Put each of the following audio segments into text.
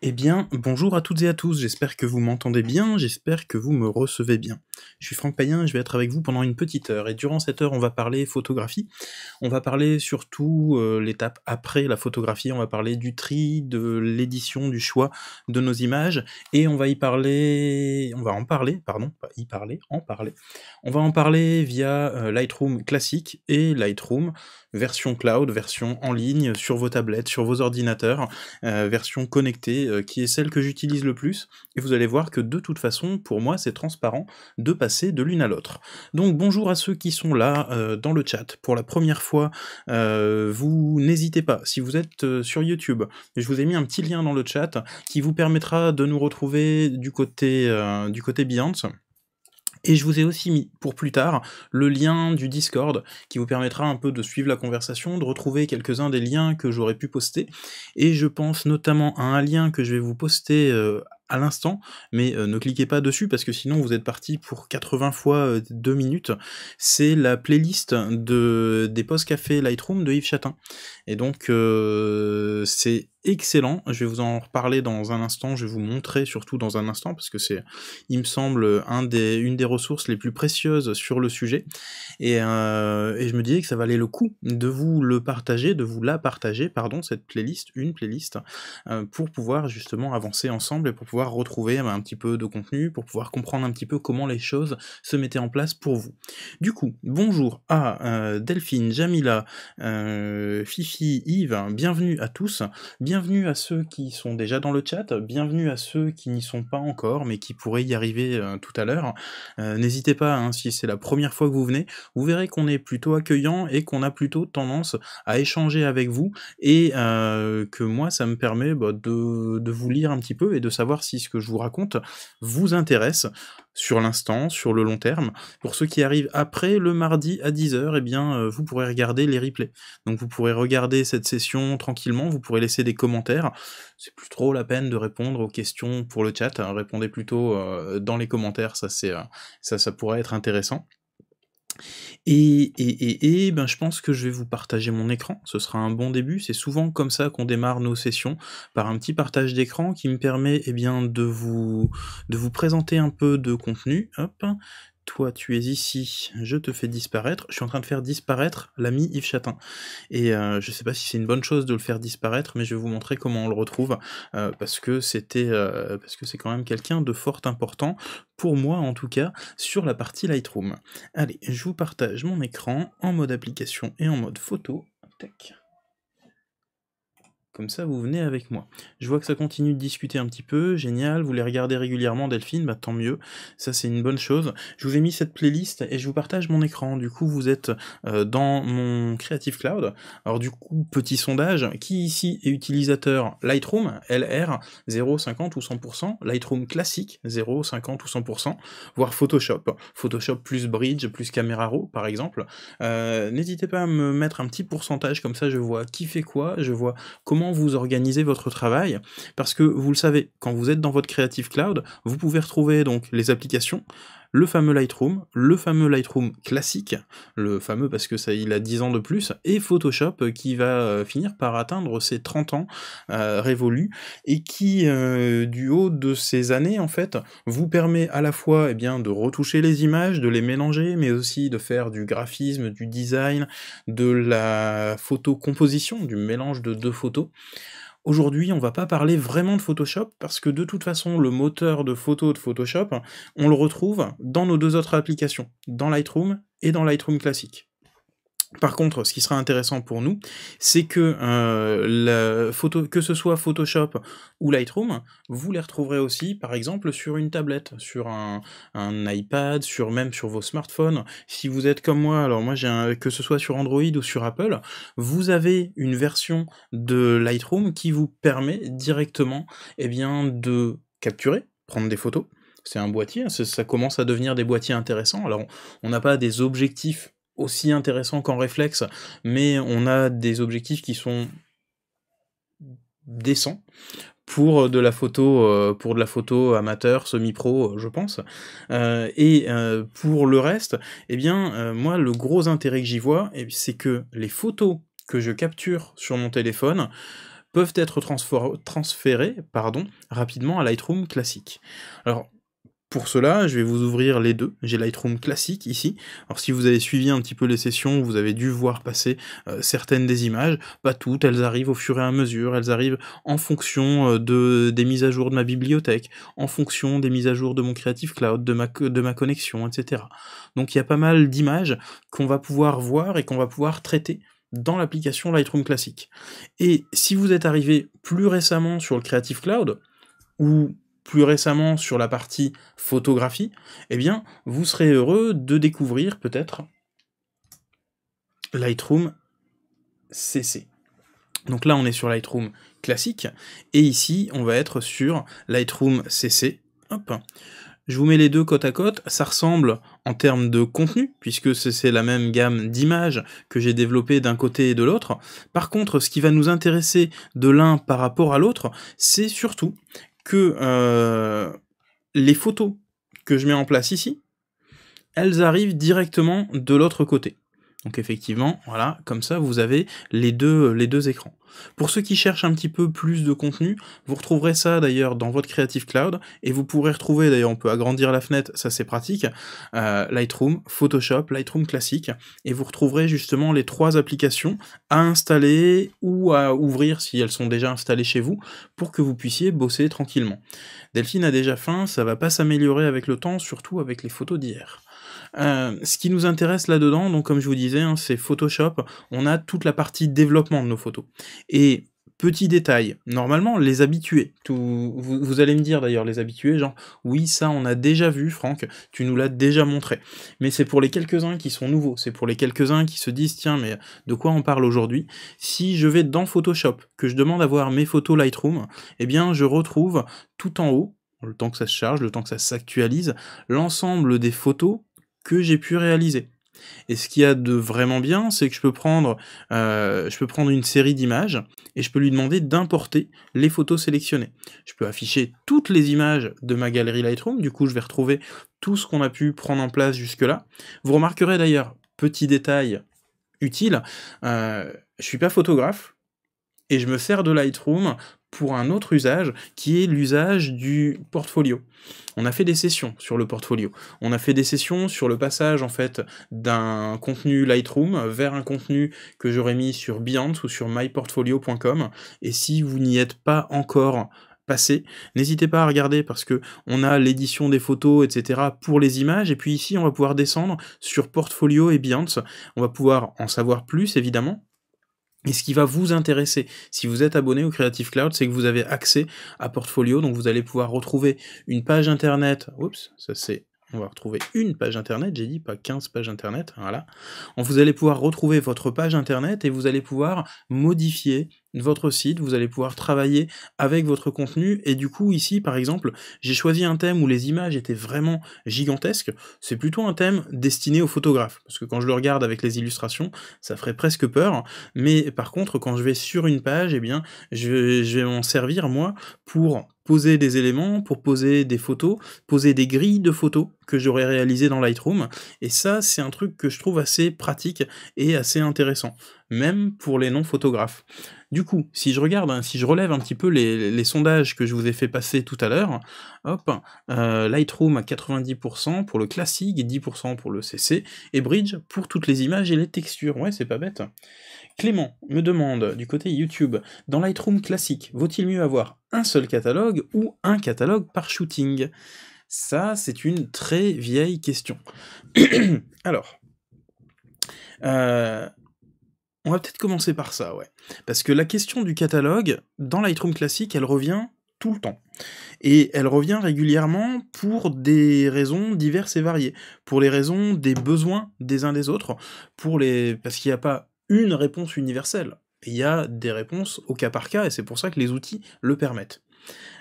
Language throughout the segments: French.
Eh bien, bonjour à toutes et à tous, j'espère que vous m'entendez bien, j'espère que vous me recevez bien. Je suis Franck Payen, je vais être avec vous pendant une petite heure. Et durant cette heure, on va parler photographie. On va parler surtout euh, l'étape après la photographie. On va parler du tri, de l'édition, du choix de nos images. Et on va y parler, on va en parler, pardon, pas y parler, en parler. On va en parler via euh, Lightroom classique et Lightroom version cloud, version en ligne, sur vos tablettes, sur vos ordinateurs, euh, version connectée, qui est celle que j'utilise le plus. Et vous allez voir que de toute façon, pour moi, c'est transparent de passer de l'une à l'autre. Donc bonjour à ceux qui sont là euh, dans le chat pour la première fois. Euh, vous n'hésitez pas, si vous êtes euh, sur YouTube, je vous ai mis un petit lien dans le chat qui vous permettra de nous retrouver du côté, du côté Et je vous ai aussi mis pour plus tard le lien du Discord qui vous permettra un peu de suivre la conversation, de retrouver quelques-uns des liens que j'aurais pu poster. Et je pense notamment à un lien que je vais vous poster à l'instant, mais euh, ne cliquez pas dessus parce que sinon vous êtes parti pour 80 fois euh, deux 2 minutes. C'est la playlist de, des post café Lightroom de Yves Chatin. Et donc euh, c'est excellent, je vais vous en reparler dans un instant, je vais vous montrer surtout dans un instant parce que c'est il me semble un des, une des ressources les plus précieuses sur le sujet et, et je me disais que ça valait le coup de vous le partager, de vous la partager, pardon, cette playlist, une playlist, pour pouvoir justement avancer ensemble et pour pouvoir retrouver eh ben, un petit peu de contenu, pour pouvoir comprendre un petit peu comment les choses se mettaient en place pour vous. Du coup, bonjour à euh, Delphine, Jamila, euh, Fifi, Yves, bienvenue à tous, bienvenue à ceux qui sont déjà dans le chat, bienvenue à ceux qui n'y sont pas encore, mais qui pourraient y arriver euh, tout à l'heure. N'hésitez pas, hein, si c'est la première fois que vous venez, vous verrez qu'on est plutôt accueillant et qu'on a plutôt tendance à échanger avec vous et que moi, ça me permet bah, de vous lire un petit peu et de savoir si si ce que je vous raconte vous intéresse sur l'instant, sur le long terme. Pour ceux qui arrivent après le mardi à 10h, eh bien, euh, vous pourrez regarder les replays. Donc vous pourrez regarder cette session tranquillement, vous pourrez laisser des commentaires. C'est plus trop la peine de répondre aux questions pour le chat, hein. répondez plutôt euh, dans les commentaires, ça, euh, ça, ça pourrait être intéressant. Et, et, et, et, ben, je pense que je vais vous partager mon écran, ce sera un bon début, c'est souvent comme ça qu'on démarre nos sessions, par un petit partage d'écran qui me permet eh bien, de, vous, de vous présenter un peu de contenu, hop, toi tu es ici, je te fais disparaître, je suis en train de faire disparaître l'ami Yves Chatin. Et euh, je ne sais pas si c'est une bonne chose de le faire disparaître, mais je vais vous montrer comment on le retrouve, euh, parce que c'était euh, parce que c'est quand même quelqu'un de fort important, pour moi en tout cas, sur la partie Lightroom. Allez, je vous partage mon écran en mode application et en mode photo. Tech. Comme ça, vous venez avec moi. Je vois que ça continue de discuter un petit peu, génial, vous les regardez régulièrement, Delphine, bah tant mieux, ça c'est une bonne chose. Je vous ai mis cette playlist et je vous partage mon écran, du coup vous êtes euh, dans mon Creative Cloud. Alors du coup, petit sondage, qui ici est utilisateur Lightroom, LR, 0, 50 ou 100%, Lightroom classique, 0, 50 ou 100%, voire Photoshop, Photoshop plus Bridge, plus Camera Raw par exemple. Euh, n'hésitez pas à me mettre un petit pourcentage, comme ça je vois qui fait quoi, je vois comment vous organisez votre travail, parce que vous le savez, quand vous êtes dans votre Creative Cloud, vous pouvez retrouver donc les applications, le fameux Lightroom, le fameux Lightroom classique, le fameux parce que ça il a 10 ans de plus, et Photoshop qui va euh, finir par atteindre ses 30 ans euh, révolus, et qui, euh, du haut de ces années, en fait, vous permet à la fois eh bien, de retoucher les images, de les mélanger, mais aussi de faire du graphisme, du design, de la photocomposition, du mélange de deux photos. Aujourd'hui, on va pas parler vraiment de Photoshop parce que de toute façon, le moteur de photo de Photoshop, on le retrouve dans nos deux autres applications, dans Lightroom et dans Lightroom classique. Par contre, ce qui sera intéressant pour nous, c'est que euh, la photo, que ce soit Photoshop ou Lightroom, vous les retrouverez aussi, par exemple, sur une tablette, sur un, iPad, sur même sur vos smartphones. Si vous êtes comme moi, alors moi j'ai que ce soit sur Android ou sur Apple, vous avez une version de Lightroom qui vous permet directement, eh bien, de capturer, prendre des photos. C'est un boîtier, hein, ça commence à devenir des boîtiers intéressants. Alors, on n'a pas des objectifs aussi intéressant qu'en réflexe, mais on a des objectifs qui sont décents pour euh, de la photo euh, pour de la photo amateur semi-pro euh, je pense et pour le reste et eh bien moi le gros intérêt que j'y vois eh, c'est que les photos que je capture sur mon téléphone peuvent être transférées pardon rapidement à Lightroom classique alors pour cela, je vais vous ouvrir les deux. J'ai Lightroom classique ici. Alors si vous avez suivi un petit peu les sessions, vous avez dû voir passer euh, certaines des images. Pas toutes, elles arrivent au fur et à mesure. Elles arrivent en fonction euh, de, des mises à jour de ma bibliothèque, en fonction des mises à jour de mon Creative Cloud, de ma, de ma connexion, etc. Donc il y a pas mal d'images qu'on va pouvoir voir et qu'on va pouvoir traiter dans l'application Lightroom classique. Et si vous êtes arrivé plus récemment sur le Creative Cloud, ou plus récemment sur la partie photographie, eh bien, vous serez heureux de découvrir peut-être Lightroom CC. Donc là, on est sur Lightroom classique, et ici, on va être sur Lightroom CC. Je vous mets les deux côte à côte, ça ressemble en termes de contenu, puisque c'est la même gamme d'images que j'ai développée d'un côté et de l'autre. Par contre, ce qui va nous intéresser de l'un par rapport à l'autre, c'est surtout que euh, les photos que je mets en place ici, elles arrivent directement de l'autre côté. Donc effectivement, voilà, comme ça vous avez les deux, les deux écrans. Pour ceux qui cherchent un petit peu plus de contenu, vous retrouverez ça d'ailleurs dans votre Creative Cloud, et vous pourrez retrouver, d'ailleurs on peut agrandir la fenêtre, ça c'est pratique, euh, Lightroom, Photoshop, Lightroom classique, et vous retrouverez justement les trois applications à installer ou à ouvrir si elles sont déjà installées chez vous, pour que vous puissiez bosser tranquillement. Delphine a déjà faim, ça va pas s'améliorer avec le temps, surtout avec les photos d'hier. Euh, ce qui nous intéresse là-dedans, donc comme je vous disais, hein, c'est Photoshop. On a toute la partie développement de nos photos. Et petit détail, normalement, les habitués, vous, vous, allez me dire d'ailleurs les habitués, genre, oui, ça on a déjà vu, Franck, tu nous l'as déjà montré. Mais c'est pour les quelques-uns qui sont nouveaux, c'est pour les quelques-uns qui se disent, tiens, mais de quoi on parle aujourd'hui Si je vais dans Photoshop, que je demande à voir mes photos Lightroom, eh bien, je retrouve tout en haut, le temps que ça se charge, le temps que ça s'actualise, l'ensemble des photos j'ai pu réaliser. Et ce qu'il y a de vraiment bien, c'est que je peux prendre, euh, je peux prendre une série d'images et je peux lui demander d'importer les photos sélectionnées. Je peux afficher toutes les images de ma galerie Lightroom. Du coup, je vais retrouver tout ce qu'on a pu prendre en place jusque-là. Vous remarquerez d'ailleurs, petit détail utile, euh, je suis pas photographe et je me sers de Lightroom pour un autre usage qui est l'usage du portfolio. On a fait des sessions sur le portfolio. On a fait des sessions sur le passage en fait d'un contenu Lightroom vers un contenu que j'aurais mis sur Behance ou sur myportfolio.com. Et si vous n'y êtes pas encore passé, n'hésitez pas à regarder parce que on a l'édition des photos, etc. pour les images. Et puis ici, on va pouvoir descendre sur portfolio et Behance. On va pouvoir en savoir plus évidemment et ce qui va vous intéresser, si vous êtes abonné au Creative Cloud, c'est que vous avez accès à Portfolio, donc vous allez pouvoir retrouver une page internet. Oups, ça c'est on va retrouver une page internet, j'ai dit pas 15 pages internet, voilà. Vous allez pouvoir retrouver votre page internet et vous allez pouvoir modifier votre site, vous allez pouvoir travailler avec votre contenu et du coup ici par exemple j'ai choisi un thème où les images étaient vraiment gigantesques, c'est plutôt un thème destiné aux photographes parce que quand je le regarde avec les illustrations ça ferait presque peur mais par contre quand je vais sur une page et eh bien je, je vais m'en servir moi pour poser des éléments, pour poser des photos, poser des grilles de photos que j'aurais réalisées dans Lightroom. Et ça, c'est un truc que je trouve assez pratique et assez intéressant même pour les non-photographes. Du coup, si je regarde, hein, si je relève un petit peu les, sondages que je vous ai fait passer tout à l'heure, hop, euh, Lightroom à 90% pour le classique et 10% pour le CC, et Bridge pour toutes les images et les textures, ouais c'est pas bête. Clément me demande, du côté YouTube, dans Lightroom classique, vaut-il mieux avoir un seul catalogue ou un catalogue par shooting Ça, c'est une très vieille question. Alors, euh, on va peut-être commencer par ça, ouais. Parce que la question du catalogue, dans Lightroom classique, elle revient tout le temps. Et elle revient régulièrement pour des raisons diverses et variées, pour les raisons des besoins des uns des autres, pour les... parce qu'il n'y a pas une réponse universelle. Il y a des réponses au cas par cas, et c'est pour ça que les outils le permettent.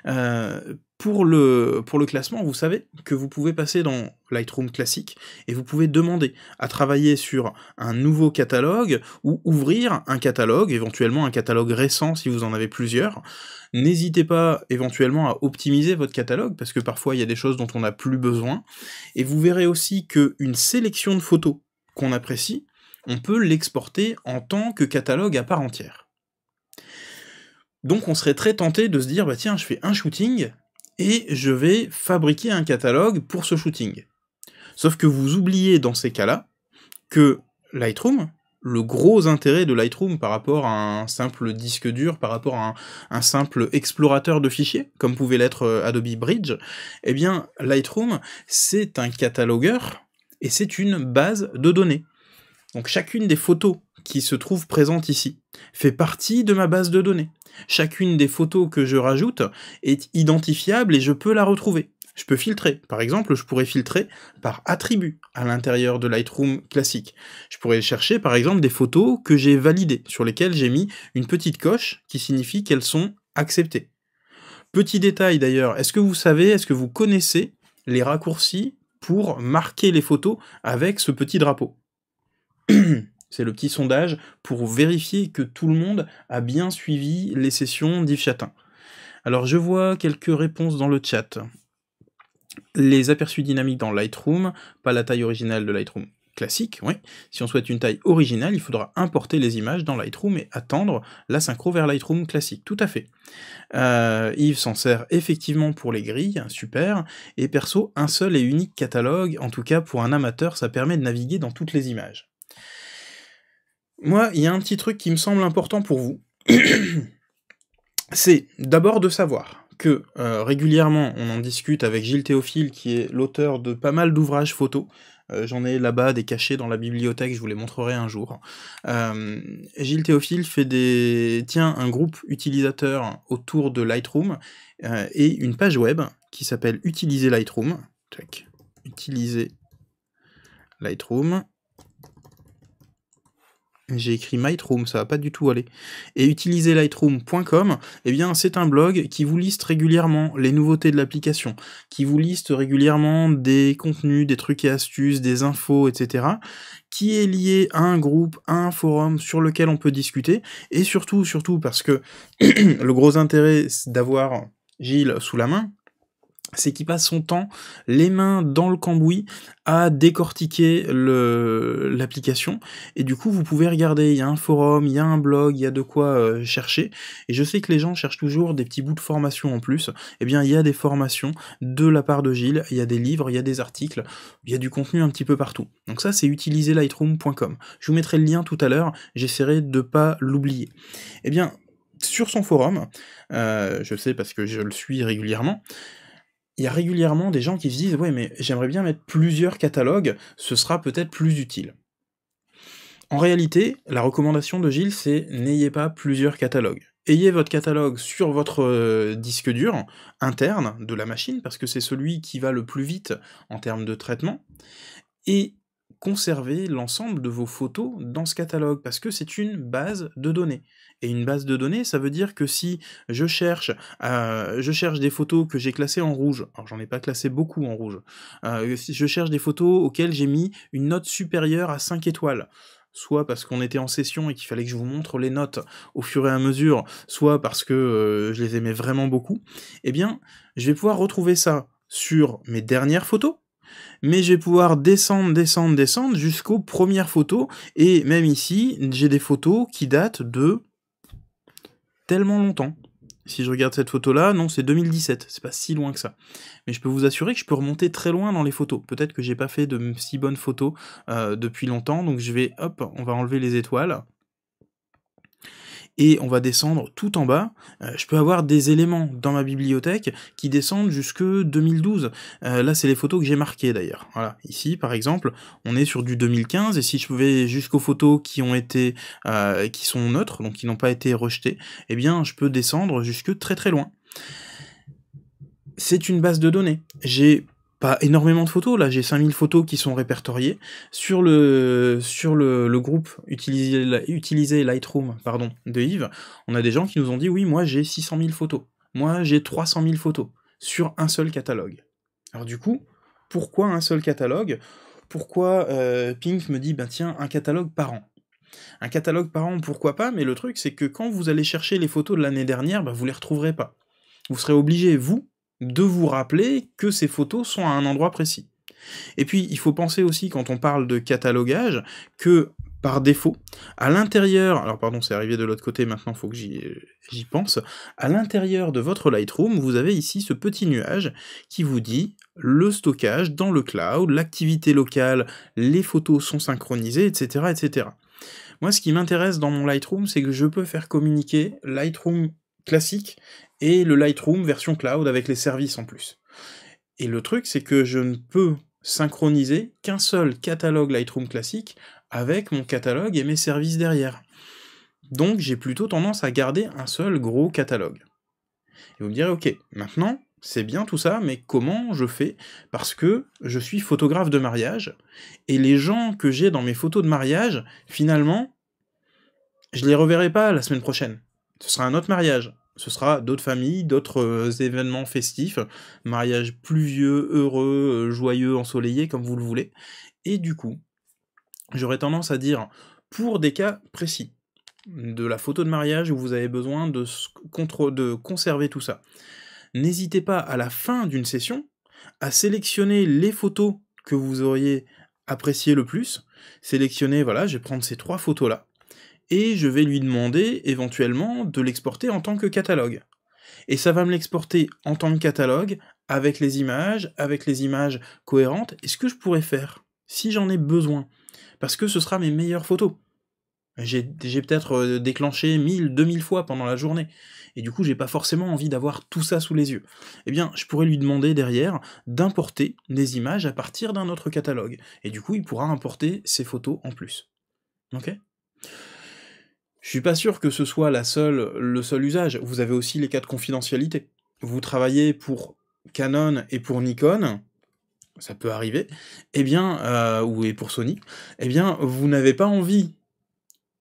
Euh, pour, le, pour le classement, vous savez que vous pouvez passer dans Lightroom classique et vous pouvez demander à travailler sur un nouveau catalogue ou ouvrir un catalogue, éventuellement un catalogue récent si vous en avez plusieurs. N'hésitez pas éventuellement à optimiser votre catalogue parce que parfois il y a des choses dont on n'a plus besoin. Et vous verrez aussi qu'une sélection de photos qu'on apprécie, on peut l'exporter en tant que catalogue à part entière. Donc on serait très tenté de se dire, bah tiens, je fais un shooting et je vais fabriquer un catalogue pour ce shooting. Sauf que vous oubliez dans ces cas-là que Lightroom, le gros intérêt de Lightroom par rapport à un simple disque dur, par rapport à un, simple explorateur de fichiers, comme pouvait l'être euh, Adobe Bridge, eh bien Lightroom, c'est un catalogueur et c'est une base de données. Donc chacune des photos qui se trouvent présente ici fait partie de ma base de données. Chacune des photos que je rajoute est identifiable et je peux la retrouver. Je peux filtrer. Par exemple, je pourrais filtrer par attribut à l'intérieur de Lightroom classique. Je pourrais chercher par exemple des photos que j'ai validées, sur lesquelles j'ai mis une petite coche qui signifie qu'elles sont acceptées. Petit détail d'ailleurs, est-ce que vous savez, est-ce que vous connaissez les raccourcis pour marquer les photos avec ce petit drapeau C'est le petit sondage pour vérifier que tout le monde a bien suivi les sessions d'Yves Chatin. Alors je vois quelques réponses dans le chat. Les aperçus dynamiques dans Lightroom, pas la taille originale de Lightroom classique, oui. Si on souhaite une taille originale, il faudra importer les images dans Lightroom et attendre la synchro vers Lightroom classique, tout à fait. Euh, Yves s'en sert effectivement pour les grilles, super, et perso, un seul et unique catalogue, en tout cas pour un amateur, ça permet de naviguer dans toutes les images. Moi, il y a un petit truc qui me semble important pour vous. C'est d'abord de savoir que euh, régulièrement on en discute avec Gilles Théophile qui est l'auteur de pas mal d'ouvrages photos. Euh, j'en ai là-bas des cachés dans la bibliothèque, je vous les montrerai un jour. Euh, Gilles Théophile fait des... tient un groupe utilisateur autour de Lightroom et une page web qui s'appelle Utiliser Lightroom. Utiliser Lightroom j'ai écrit Lightroom, ça va pas du tout aller. Et utiliser Lightroom.com, eh bien, c'est un blog qui vous liste régulièrement les nouveautés de l'application, qui vous liste régulièrement des contenus, des trucs et astuces, des infos, etc., qui est lié à un groupe, à un forum sur lequel on peut discuter, et surtout, surtout parce que le gros intérêt d'avoir Gilles sous la main, c'est qu'il passe son temps les mains dans le cambouis à décortiquer l'application et du coup vous pouvez regarder, il y a un forum, il y a un blog, il y a de quoi euh, chercher et je sais que les gens cherchent toujours des petits bouts de formation en plus, et eh bien il y a des formations de la part de Gilles, il y a des livres, il y a des articles, il y a du contenu un petit peu partout. Donc ça c'est utiliser lightroom.com. Je vous mettrai le lien tout à l'heure, j'essaierai de ne pas l'oublier. Et eh bien sur son forum, euh, je sais parce que je le suis régulièrement, il y a régulièrement des gens qui se disent ouais mais j'aimerais bien mettre plusieurs catalogues, ce sera peut-être plus utile. En réalité, la recommandation de Gilles, c'est n'ayez pas plusieurs catalogues. Ayez votre catalogue sur votre euh, disque dur interne de la machine, parce que c'est celui qui va le plus vite en termes de traitement, et conserver l'ensemble de vos photos dans ce catalogue, parce que c'est une base de données. Et une base de données, ça veut dire que si je cherche, euh, je cherche des photos que j'ai classées en rouge, alors j'en ai pas classé beaucoup en rouge, euh, si je cherche des photos auxquelles j'ai mis une note supérieure à 5 étoiles, soit parce qu'on était en session et qu'il fallait que je vous montre les notes au fur et à mesure, soit parce que euh, je les aimais vraiment beaucoup, eh bien, je vais pouvoir retrouver ça sur mes dernières photos, mais je vais pouvoir descendre, descendre, descendre jusqu'aux premières photos, et même ici, j'ai des photos qui datent de tellement longtemps. Si je regarde cette photo-là, non, c'est 2017, c'est pas si loin que ça. Mais je peux vous assurer que je peux remonter très loin dans les photos. Peut-être que j'ai pas fait de si bonnes photos euh, depuis longtemps, donc je vais, hop, on va enlever les étoiles et on va descendre tout en bas. Euh, je peux avoir des éléments dans ma bibliothèque qui descendent jusque 2012. Euh, là, c'est les photos que j'ai marquées d'ailleurs. Voilà, ici par exemple, on est sur du 2015 et si je pouvais jusqu'aux photos qui ont été euh, qui sont neutres, donc qui n'ont pas été rejetées, eh bien, je peux descendre jusque très très loin. C'est une base de données. J'ai pas énormément de photos. Là, j'ai 5000 photos qui sont répertoriées sur le sur le, groupe utilisé Lightroom pardon de Yves. On a des gens qui nous ont dit oui, moi j'ai 600 000 photos, moi j'ai 300 000 photos sur un seul catalogue. Alors du coup, pourquoi un seul catalogue Pourquoi euh, Pink me dit ben tiens un catalogue par an Un catalogue par an, pourquoi pas Mais le truc c'est que quand vous allez chercher les photos de l'année dernière, vous ben, vous les retrouverez pas. Vous serez obligé vous de vous rappeler que ces photos sont à un endroit précis. Et puis, il faut penser aussi, quand on parle de catalogage, que par défaut, à l'intérieur, alors pardon, c'est arrivé de l'autre côté, maintenant il faut que j'y pense, à l'intérieur de votre Lightroom, vous avez ici ce petit nuage qui vous dit le stockage dans le cloud, l'activité locale, les photos sont synchronisées, etc. etc. Moi, ce qui m'intéresse dans mon Lightroom, c'est que je peux faire communiquer Lightroom classique et le Lightroom version cloud avec les services en plus. Et le truc, c'est que je ne peux synchroniser qu'un seul catalogue Lightroom classique avec mon catalogue et mes services derrière. Donc j'ai plutôt tendance à garder un seul gros catalogue. Et vous me direz, ok, maintenant, c'est bien tout ça, mais comment je fais Parce que je suis photographe de mariage, et les gens que j'ai dans mes photos de mariage, finalement, je les reverrai pas la semaine prochaine. Ce sera un autre mariage ce sera d'autres familles, d'autres euh, événements festifs, mariage pluvieux, heureux, euh, joyeux, ensoleillé, comme vous le voulez. Et du coup, j'aurais tendance à dire, pour des cas précis, de la photo de mariage où vous avez besoin de, de conserver tout ça, n'hésitez pas à la fin d'une session à sélectionner les photos que vous auriez appréciées le plus. Sélectionnez, voilà, je vais prendre ces trois photos-là et je vais lui demander éventuellement de l'exporter en tant que catalogue. Et ça va me l'exporter en tant que catalogue, avec les images, avec les images cohérentes, et ce que je pourrais faire, si j'en ai besoin, parce que ce sera mes meilleures photos. J'ai peut-être euh, déclenché 1000, 2000 fois pendant la journée, et du coup j'ai pas forcément envie d'avoir tout ça sous les yeux. Eh bien, je pourrais lui demander derrière d'importer des images à partir d'un autre catalogue, et du coup il pourra importer ses photos en plus. Ok je suis pas sûr que ce soit la seule, le seul usage. Vous avez aussi les cas de confidentialité. Vous travaillez pour Canon et pour Nikon, ça peut arriver, eh euh, et bien, ou pour Sony, eh bien, vous n'avez pas envie,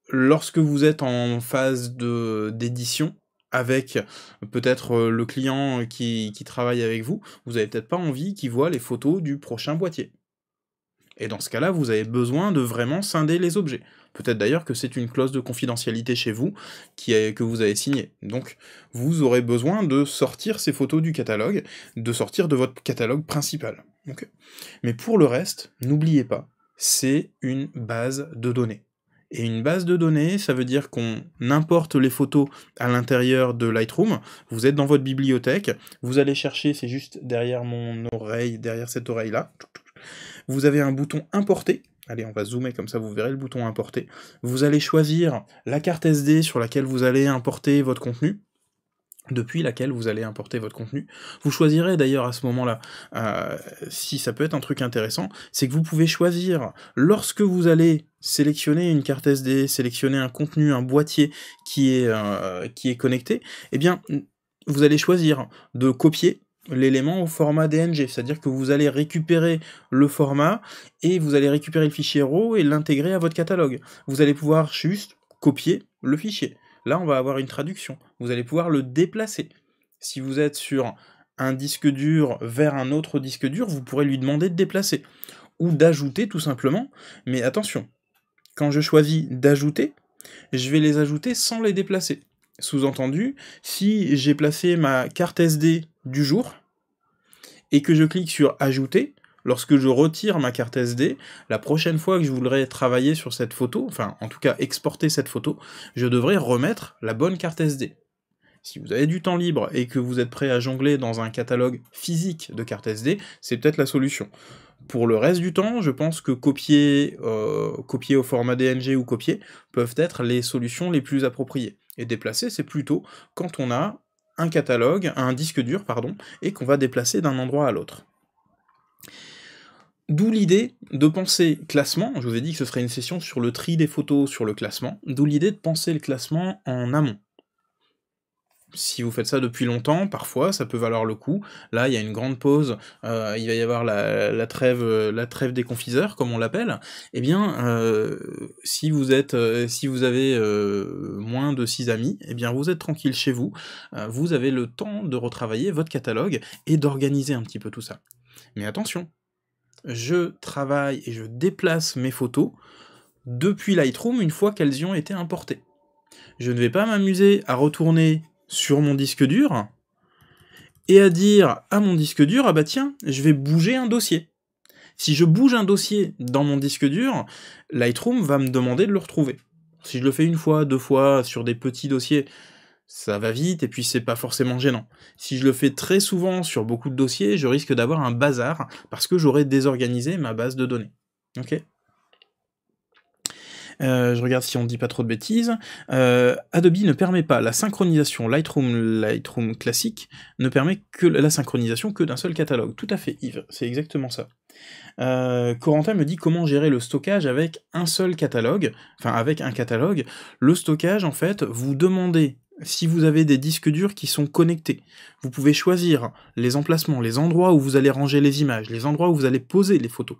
lorsque vous êtes en phase d'édition, avec peut-être euh, le client qui, qui, travaille avec vous, vous n'avez peut-être pas envie qu'il voit les photos du prochain boîtier. Et dans ce cas-là, vous avez besoin de vraiment scinder les objets. Peut-être d'ailleurs que c'est une clause de confidentialité chez vous que vous avez signée. Donc vous aurez besoin de sortir ces photos du catalogue, de sortir de votre catalogue principal. Mais pour le reste, n'oubliez pas, c'est une base de données. Et une base de données, ça veut dire qu'on importe les photos à l'intérieur de Lightroom. Vous êtes dans votre bibliothèque, vous allez chercher, c'est juste derrière mon oreille, derrière cette oreille-là. Vous avez un bouton importer Allez, on va zoomer comme ça, vous verrez le bouton importer. Vous allez choisir la carte SD sur laquelle vous allez importer votre contenu depuis laquelle vous allez importer votre contenu. Vous choisirez d'ailleurs à ce moment-là, euh, si ça peut être un truc intéressant, c'est que vous pouvez choisir, lorsque vous allez sélectionner une carte SD, sélectionner un contenu, un boîtier qui est, euh, qui est connecté, eh bien, vous allez choisir de copier l'élément au format DNG, c'est-à-dire que vous allez récupérer le format et vous allez récupérer le fichier RAW et l'intégrer à votre catalogue. Vous allez pouvoir juste copier le fichier. Là, on va avoir une traduction. Vous allez pouvoir le déplacer. Si vous êtes sur un disque dur vers un autre disque dur, vous pourrez lui demander de déplacer ou d'ajouter tout simplement. Mais attention, quand je choisis d'ajouter, je vais les ajouter sans les déplacer. Sous-entendu, si j'ai placé ma carte SD du jour et que je clique sur Ajouter, lorsque je retire ma carte SD, la prochaine fois que je voudrais travailler sur cette photo, enfin en tout cas exporter cette photo, je devrais remettre la bonne carte SD. Si vous avez du temps libre et que vous êtes prêt à jongler dans un catalogue physique de cartes SD, c'est peut-être la solution. Pour le reste du temps, je pense que copier, euh, copier au format DNG ou copier peuvent être les solutions les plus appropriées. Et déplacer, c'est plutôt quand on a un catalogue, un disque dur, pardon, et qu'on va déplacer d'un endroit à l'autre. D'où l'idée de penser classement, je vous ai dit que ce serait une session sur le tri des photos, sur le classement, d'où l'idée de penser le classement en amont si vous faites ça depuis longtemps, parfois ça peut valoir le coup. Là, il y a une grande pause, euh, il va y avoir la, trêve, euh, la trêve des confiseurs, comme on l'appelle. Eh bien, euh, si vous êtes, si vous avez moins de 6 amis, eh bien vous êtes tranquille chez vous. vous avez le temps de retravailler votre catalogue et d'organiser un petit peu tout ça. Mais attention, je travaille et je déplace mes photos depuis Lightroom une fois qu'elles y ont été importées. Je ne vais pas m'amuser à retourner sur mon disque dur et à dire à mon disque dur, ah bah tiens, je vais bouger un dossier. Si je bouge un dossier dans mon disque dur, Lightroom va me demander de le retrouver. Si je le fais une fois, deux fois, sur des petits dossiers, ça va vite et puis c'est pas forcément gênant. Si je le fais très souvent sur beaucoup de dossiers, je risque d'avoir un bazar parce que j'aurai désorganisé ma base de données. Ok euh, je regarde si on dit pas trop de bêtises. Euh, Adobe ne permet pas la synchronisation Lightroom, Lightroom classique ne permet que la synchronisation que d'un seul catalogue. Tout à fait, Yves, c'est exactement ça. Euh, Corentin me dit comment gérer le stockage avec un seul catalogue, enfin avec un catalogue. Le stockage, en fait, vous demandez si vous avez des disques durs qui sont connectés. Vous pouvez choisir les emplacements, les endroits où vous allez ranger les images, les endroits où vous allez poser les photos.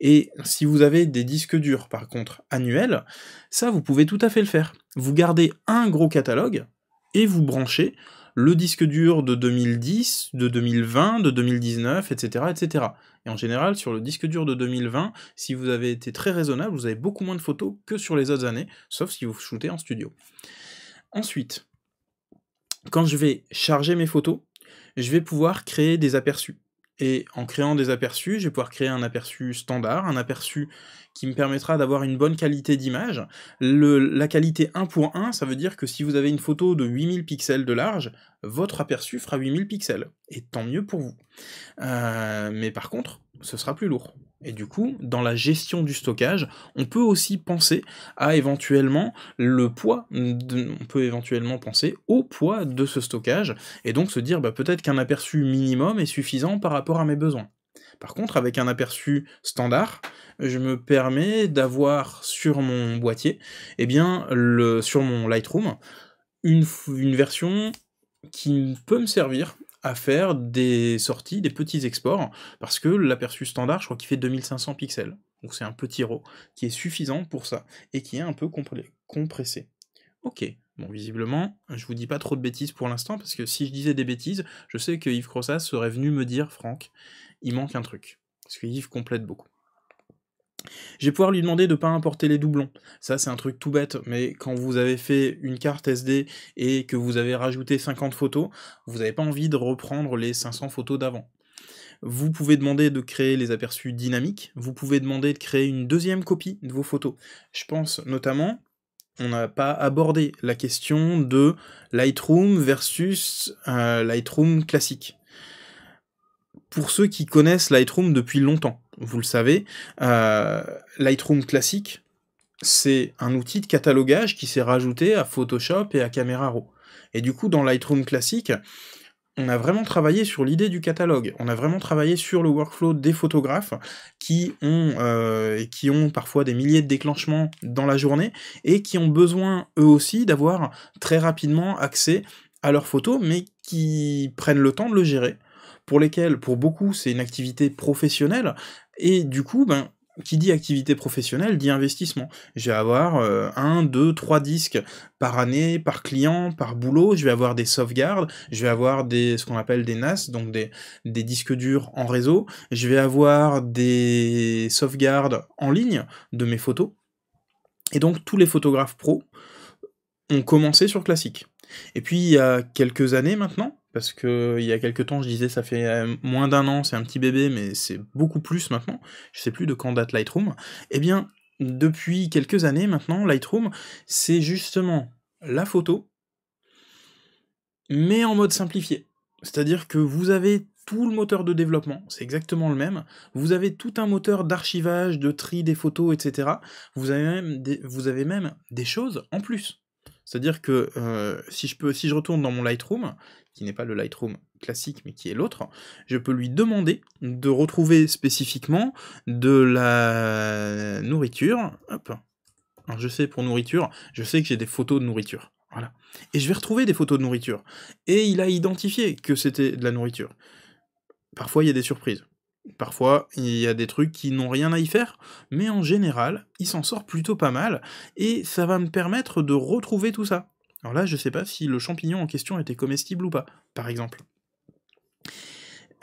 Et si vous avez des disques durs, par contre, annuels, ça, vous pouvez tout à fait le faire. Vous gardez un gros catalogue et vous branchez le disque dur de 2010, de 2020, de 2019, etc., etc. Et en général, sur le disque dur de 2020, si vous avez été très raisonnable, vous avez beaucoup moins de photos que sur les autres années, sauf si vous shootez en studio. Ensuite, quand je vais charger mes photos, je vais pouvoir créer des aperçus. Et en créant des aperçus, je vais pouvoir créer un aperçu standard, un aperçu qui me permettra d'avoir une bonne qualité d'image. La qualité 1.1, pour ça veut dire que si vous avez une photo de 8000 pixels de large, votre aperçu fera 8000 pixels. Et tant mieux pour vous. Euh, mais par contre, ce sera plus lourd. Et du coup, dans la gestion du stockage, on peut aussi penser à éventuellement le poids, on peut éventuellement penser au poids de ce stockage, et donc se dire bah, peut-être qu'un aperçu minimum est suffisant par rapport à mes besoins. Par contre, avec un aperçu standard, je me permets d'avoir sur mon boîtier, et eh bien, le, sur mon Lightroom, une, une version qui peut me servir à faire des sorties, des petits exports, parce que l'aperçu standard, je crois qu'il fait 2500 pixels. Donc c'est un petit RAW qui est suffisant pour ça, et qui est un peu compressé. Ok, Bon, visiblement, je vous dis pas trop de bêtises pour l'instant, parce que si je disais des bêtises, je sais que Yves Crossas serait venu me dire, Franck, il manque un truc. Parce que Yves complète beaucoup. Je vais pouvoir lui demander de ne pas importer les doublons. Ça, c'est un truc tout bête, mais quand vous avez fait une carte SD et que vous avez rajouté 50 photos, vous n'avez pas envie de reprendre les 500 photos d'avant. Vous pouvez demander de créer les aperçus dynamiques, vous pouvez demander de créer une deuxième copie de vos photos. Je pense notamment, on n'a pas abordé la question de Lightroom versus euh, Lightroom classique. Pour ceux qui connaissent Lightroom depuis longtemps, vous le savez, euh, Lightroom classique, c'est un outil de catalogage qui s'est rajouté à Photoshop et à Camera Raw. Et du coup, dans Lightroom classique, on a vraiment travaillé sur l'idée du catalogue, on a vraiment travaillé sur le workflow des photographes qui ont, euh, qui ont parfois des milliers de déclenchements dans la journée et qui ont besoin eux aussi d'avoir très rapidement accès à leurs photos, mais qui prennent le temps de le gérer, pour lesquels, pour beaucoup, c'est une activité professionnelle, et du coup, ben, qui dit activité professionnelle dit investissement. Je vais avoir euh, un, deux, trois disques par année, par client, par boulot. Je vais avoir des sauvegardes. Je vais avoir des ce qu'on appelle des NAS, donc des, des disques durs en réseau. Je vais avoir des sauvegardes en ligne de mes photos. Et donc tous les photographes pros ont commencé sur classique. Et puis il y a quelques années maintenant, parce que il y a quelques temps je disais ça fait euh, moins d'un an, c'est un petit bébé, mais c'est beaucoup plus maintenant, je sais plus de quand date Lightroom, eh bien depuis quelques années maintenant, Lightroom, c'est justement la photo, mais en mode simplifié. C'est-à-dire que vous avez tout le moteur de développement, c'est exactement le même. Vous avez tout un moteur d'archivage, de tri des photos, etc. Vous avez, même vous avez même des choses en plus. C'est-à-dire que euh, si, je peux, si je retourne dans mon Lightroom, qui n'est pas le Lightroom classique, mais qui est l'autre, je peux lui demander de retrouver spécifiquement de la nourriture. Hop. Alors je sais pour nourriture, je sais que j'ai des photos de nourriture. Voilà. Et je vais retrouver des photos de nourriture. Et il a identifié que c'était de la nourriture. Parfois, il y a des surprises. Parfois, il y a des trucs qui n'ont rien à y faire, mais en général, il s'en sort plutôt pas mal, et ça va me permettre de retrouver tout ça. Alors là, je ne sais pas si le champignon en question était comestible ou pas, par exemple.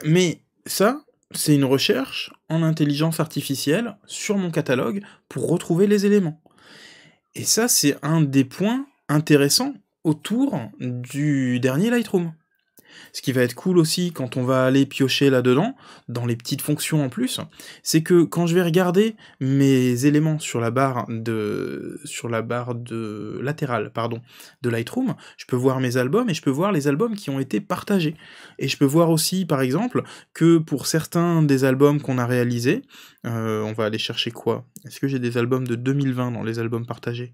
Mais ça, c'est une recherche en intelligence artificielle sur mon catalogue pour retrouver les éléments. Et ça, c'est un des points intéressants autour du dernier Lightroom. Ce qui va être cool aussi quand on va aller piocher là-dedans, dans les petites fonctions en plus, c'est que quand je vais regarder mes éléments sur la barre de sur la barre de latérale, pardon, de Lightroom, je peux voir mes albums et je peux voir les albums qui ont été partagés. Et je peux voir aussi par exemple que pour certains des albums qu'on a réalisés, euh, on va aller chercher quoi Est-ce que j'ai des albums de 2020 dans les albums partagés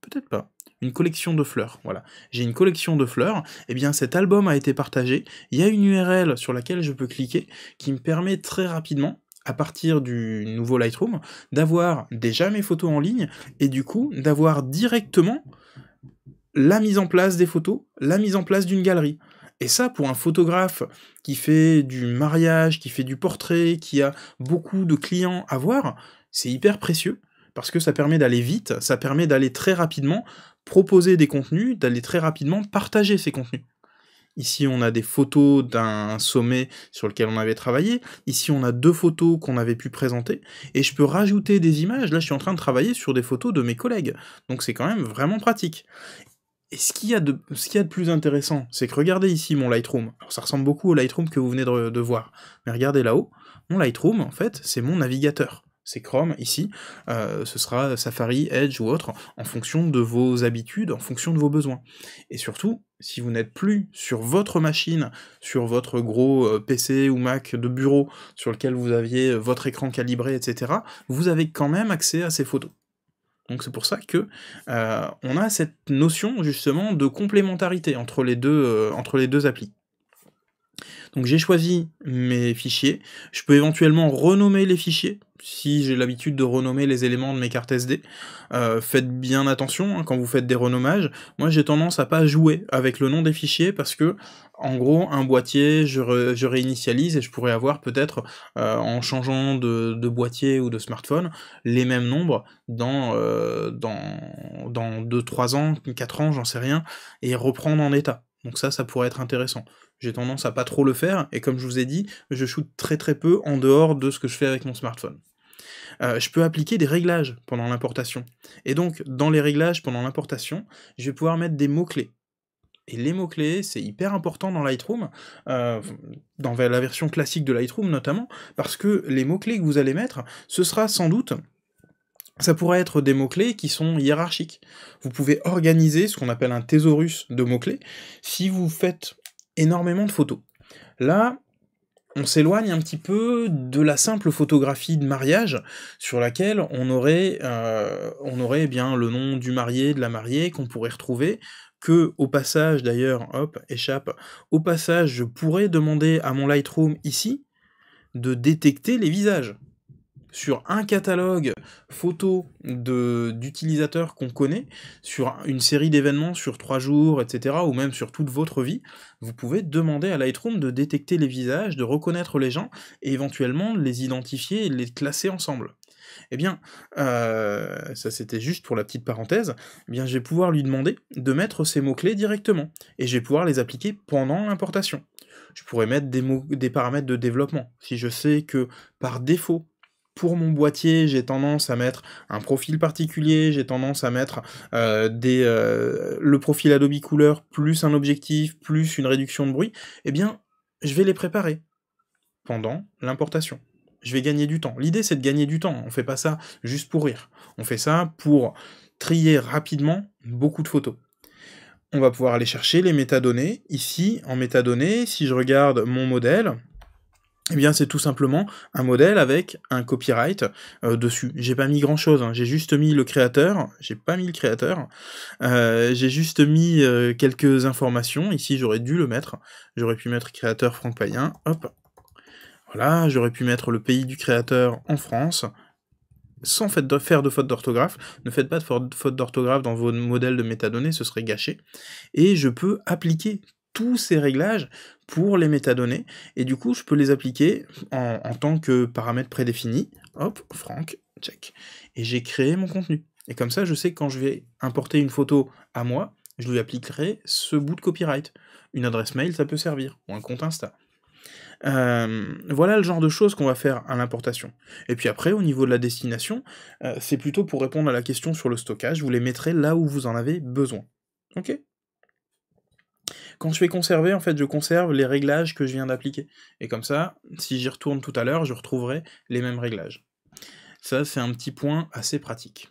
Peut-être pas une collection de fleurs. Voilà, j'ai une collection de fleurs. Et eh bien, cet album a été partagé. Il y a une URL sur laquelle je peux cliquer qui me permet très rapidement à partir du nouveau Lightroom, d'avoir déjà mes photos en ligne et du coup d'avoir directement la mise en place des photos, la mise en place d'une galerie. Et ça, pour un photographe qui fait du mariage, qui fait du portrait, qui a beaucoup de clients à voir, c'est hyper précieux parce que ça permet d'aller vite, ça permet d'aller très rapidement, proposer des contenus, d'aller très rapidement partager ces contenus. Ici, on a des photos d'un sommet sur lequel on avait travaillé. Ici, on a deux photos qu'on avait pu présenter. Et je peux rajouter des images. Là, je suis en train de travailler sur des photos de mes collègues. Donc, c'est quand même vraiment pratique. Et ce qu'il y, a de plus intéressant, c'est que regardez ici mon Lightroom. Alors, ça ressemble beaucoup au Lightroom que vous venez de voir. Mais regardez là-haut, mon Lightroom, en fait, c'est mon navigateur c'est Chrome ici, euh, ce sera Safari, Edge ou autre, en fonction de vos habitudes, en fonction de vos besoins. Et surtout, si vous n'êtes plus sur votre machine, sur votre gros euh, PC ou Mac de bureau sur lequel vous aviez votre écran calibré, etc., vous avez quand même accès à ces photos. Donc c'est pour ça que euh, on a cette notion justement de complémentarité entre les deux, entre les deux applis. Donc j'ai choisi mes fichiers, je peux éventuellement renommer les fichiers, si j'ai l'habitude de renommer les éléments de mes cartes SD, euh, faites bien attention hein, quand vous faites des renommages. Moi, j'ai tendance à pas jouer avec le nom des fichiers parce que, en gros, un boîtier, je, réinitialise et je pourrais avoir peut-être, euh, en changeant de, boîtier ou de smartphone, les mêmes nombres dans, euh, dans, dans 2-3 ans, 4 ans, j'en sais rien, et reprendre en état. Donc ça, ça pourrait être intéressant. J'ai tendance à pas trop le faire, et comme je vous ai dit, je shoot très très peu en dehors de ce que je fais avec mon smartphone. Euh, je peux appliquer des réglages pendant l'importation. Et donc, dans les réglages pendant l'importation, je vais pouvoir mettre des mots-clés. Et les mots-clés, c'est hyper important dans Lightroom, euh, dans la version classique de Lightroom notamment, parce que les mots-clés que vous allez mettre, ce sera sans doute ça pourrait être des mots-clés qui sont hiérarchiques. Vous pouvez organiser ce qu'on appelle un thésaurus de mots-clés si vous faites énormément de photos. Là, on s'éloigne un petit peu de la simple photographie de mariage sur laquelle on aurait, euh, on aurait eh bien le nom du marié, de la mariée qu'on pourrait retrouver, que au passage d'ailleurs, hop, échappe, au passage je pourrais demander à mon Lightroom ici de détecter les visages sur un catalogue photo d'utilisateurs qu'on connaît, sur une série d'événements sur trois jours, etc., ou même sur toute votre vie, vous pouvez demander à Lightroom de détecter les visages, de reconnaître les gens, et éventuellement les identifier et les classer ensemble. Eh bien, euh, ça c'était juste pour la petite parenthèse, eh bien je vais pouvoir lui demander de mettre ces mots-clés directement, et je vais pouvoir les appliquer pendant l'importation. Je pourrais mettre des, mots, des paramètres de développement. Si je sais que par défaut, pour mon boîtier, j'ai tendance à mettre un profil particulier, j'ai tendance à mettre euh, des, euh, le profil Adobe Couleur plus un objectif, plus une réduction de bruit, eh bien, je vais les préparer pendant l'importation. Je vais gagner du temps. L'idée, c'est de gagner du temps. On ne fait pas ça juste pour rire. On fait ça pour trier rapidement beaucoup de photos on va pouvoir aller chercher les métadonnées. Ici, en métadonnées, si je regarde mon modèle, eh bien c'est tout simplement un modèle avec un copyright euh, dessus. J'ai pas mis grand chose, hein. j'ai juste mis le créateur, j'ai pas mis le créateur, euh, j'ai juste mis euh, quelques informations, ici j'aurais dû le mettre, j'aurais pu mettre créateur Franck Payen, hop, voilà, j'aurais pu mettre le pays du créateur en France, sans faire de faute d'orthographe. Ne faites pas de faute d'orthographe dans vos modèles de métadonnées, ce serait gâché. Et je peux appliquer tous ces réglages pour les métadonnées, et du coup, je peux les appliquer en, tant que paramètre prédéfini. Hop, Franck, check. Et j'ai créé mon contenu. Et comme ça, je sais que quand je vais importer une photo à moi, je lui appliquerai ce bout de copyright. Une adresse mail, ça peut servir, ou un compte Insta. Euh, voilà le genre de choses qu'on va faire à l'importation. Et puis après, au niveau de la destination, euh, c'est plutôt pour répondre à la question sur le stockage, vous les mettrez là où vous en avez besoin. Ok quand je fais conserver, en fait, je conserve les réglages que je viens d'appliquer. Et comme ça, si j'y retourne tout à l'heure, je retrouverai les mêmes réglages. Ça, c'est un petit point assez pratique.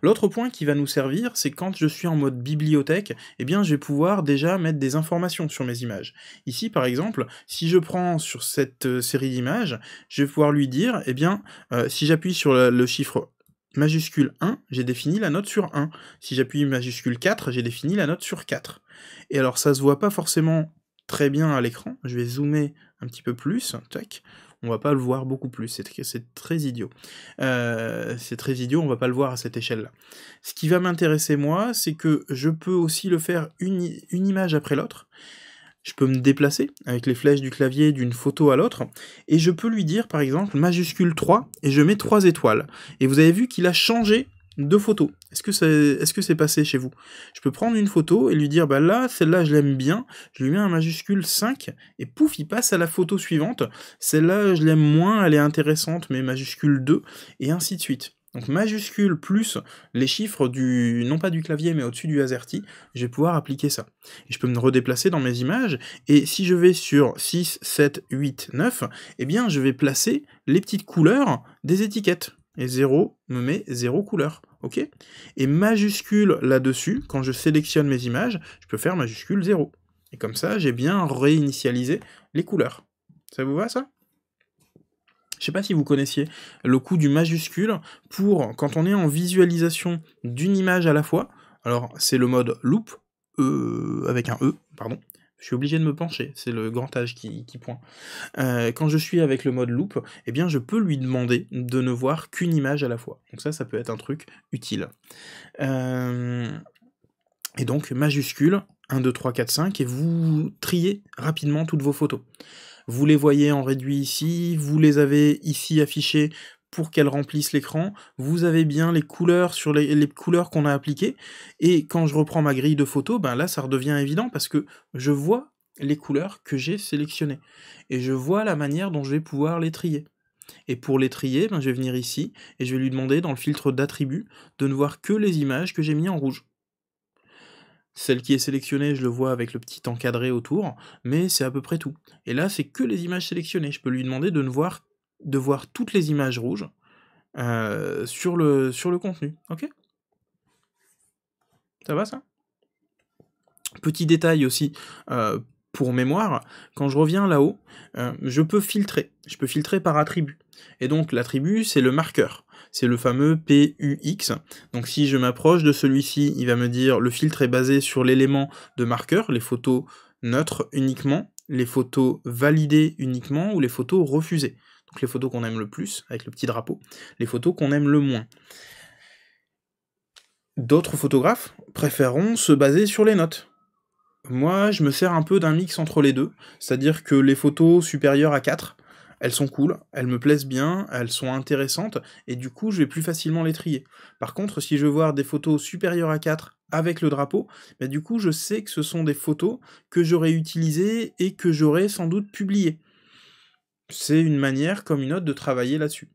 L'autre point qui va nous servir, c'est quand je suis en mode bibliothèque, eh bien je vais pouvoir déjà mettre des informations sur mes images. Ici par exemple, si je prends sur cette euh, série d'images, je vais pouvoir lui dire, eh bien euh, si j'appuie sur le chiffre majuscule 1, j'ai défini la note sur 1. Si j'appuie majuscule 4, j'ai défini la note sur 4. Et alors ça se voit pas forcément très bien à l'écran. Je vais zoomer un petit peu plus, tac. On va pas le voir beaucoup plus, c'est très idiot. Euh, c'est très idiot, on va pas le voir à cette échelle-là. Ce qui va m'intéresser moi, c'est que je peux aussi le faire une, une image après l'autre. Je peux me déplacer avec les flèches du clavier d'une photo à l'autre, et je peux lui dire par exemple majuscule 3, et je mets 3 étoiles. Et vous avez vu qu'il a changé deux photos. Est-ce que c'est est -ce c'est passé chez vous Je peux prendre une photo et lui dire, bah là, celle-là, je l'aime bien, je lui mets un majuscule 5, et pouf, il passe à la photo suivante. Celle-là, je l'aime moins, elle est intéressante, mais majuscule 2, et ainsi de suite. Donc majuscule plus les chiffres du, non pas du clavier, mais au-dessus du AZERTY, je vais pouvoir appliquer ça. Et je peux me redéplacer dans mes images, et si je vais sur 6, 7, 8, 9, eh bien je vais placer les petites couleurs des étiquettes et 0 me met 0 couleur. OK Et majuscule là-dessus, quand je sélectionne mes images, je peux faire majuscule 0. Et comme ça, j'ai bien réinitialisé les couleurs. Ça vous va ça je sais pas si vous connaissiez le coup du majuscule pour quand on est en visualisation d'une image à la fois. Alors c'est le mode loop, e, avec un E, pardon je suis obligé de me pencher, c'est le grand âge qui, point. Euh, quand je suis avec le mode loop, eh bien je peux lui demander de ne voir qu'une image à la fois. Donc ça, ça peut être un truc utile. Euh, et donc majuscule, 1, 2, 3, 4, 5, et vous triez rapidement toutes vos photos. Vous les voyez en réduit ici, vous les avez ici affichées pour qu'elle remplisse l'écran. Vous avez bien les couleurs sur les, couleurs qu'on a appliquées. Et quand je reprends ma grille de photos, ben là, ça redevient évident parce que je vois les couleurs que j'ai sélectionnées. Et je vois la manière dont je vais pouvoir les trier. Et pour les trier, ben, je vais venir ici et je vais lui demander dans le filtre d'attributs de ne voir que les images que j'ai mis en rouge. Celle qui est sélectionnée, je le vois avec le petit encadré autour, mais c'est à peu près tout. Et là, c'est que les images sélectionnées. Je peux lui demander de ne voir de voir toutes les images rouges euh, sur, le, sur le contenu. Ok Ça va ça Petit détail aussi, euh, pour mémoire, quand je reviens là-haut, euh, je peux filtrer. Je peux filtrer par attribut. Et donc l'attribut, c'est le marqueur. C'est le fameux PUX. Donc si je m'approche de celui-ci, il va me dire le filtre est basé sur l'élément de marqueur, les photos neutres uniquement, les photos validées uniquement ou les photos refusées les photos qu'on aime le plus, avec le petit drapeau, les photos qu'on aime le moins. D'autres photographes préféreront se baser sur les notes. Moi, je me sers un peu d'un mix entre les deux, c'est-à-dire que les photos supérieures à 4, elles sont cool, elles me plaisent bien, elles sont intéressantes, et du coup, je vais plus facilement les trier. Par contre, si je veux voir des photos supérieures à 4 avec le drapeau, ben, du coup, je sais que ce sont des photos que j'aurais utilisées et que j'aurais sans doute publiées c'est une manière comme une autre de travailler là-dessus.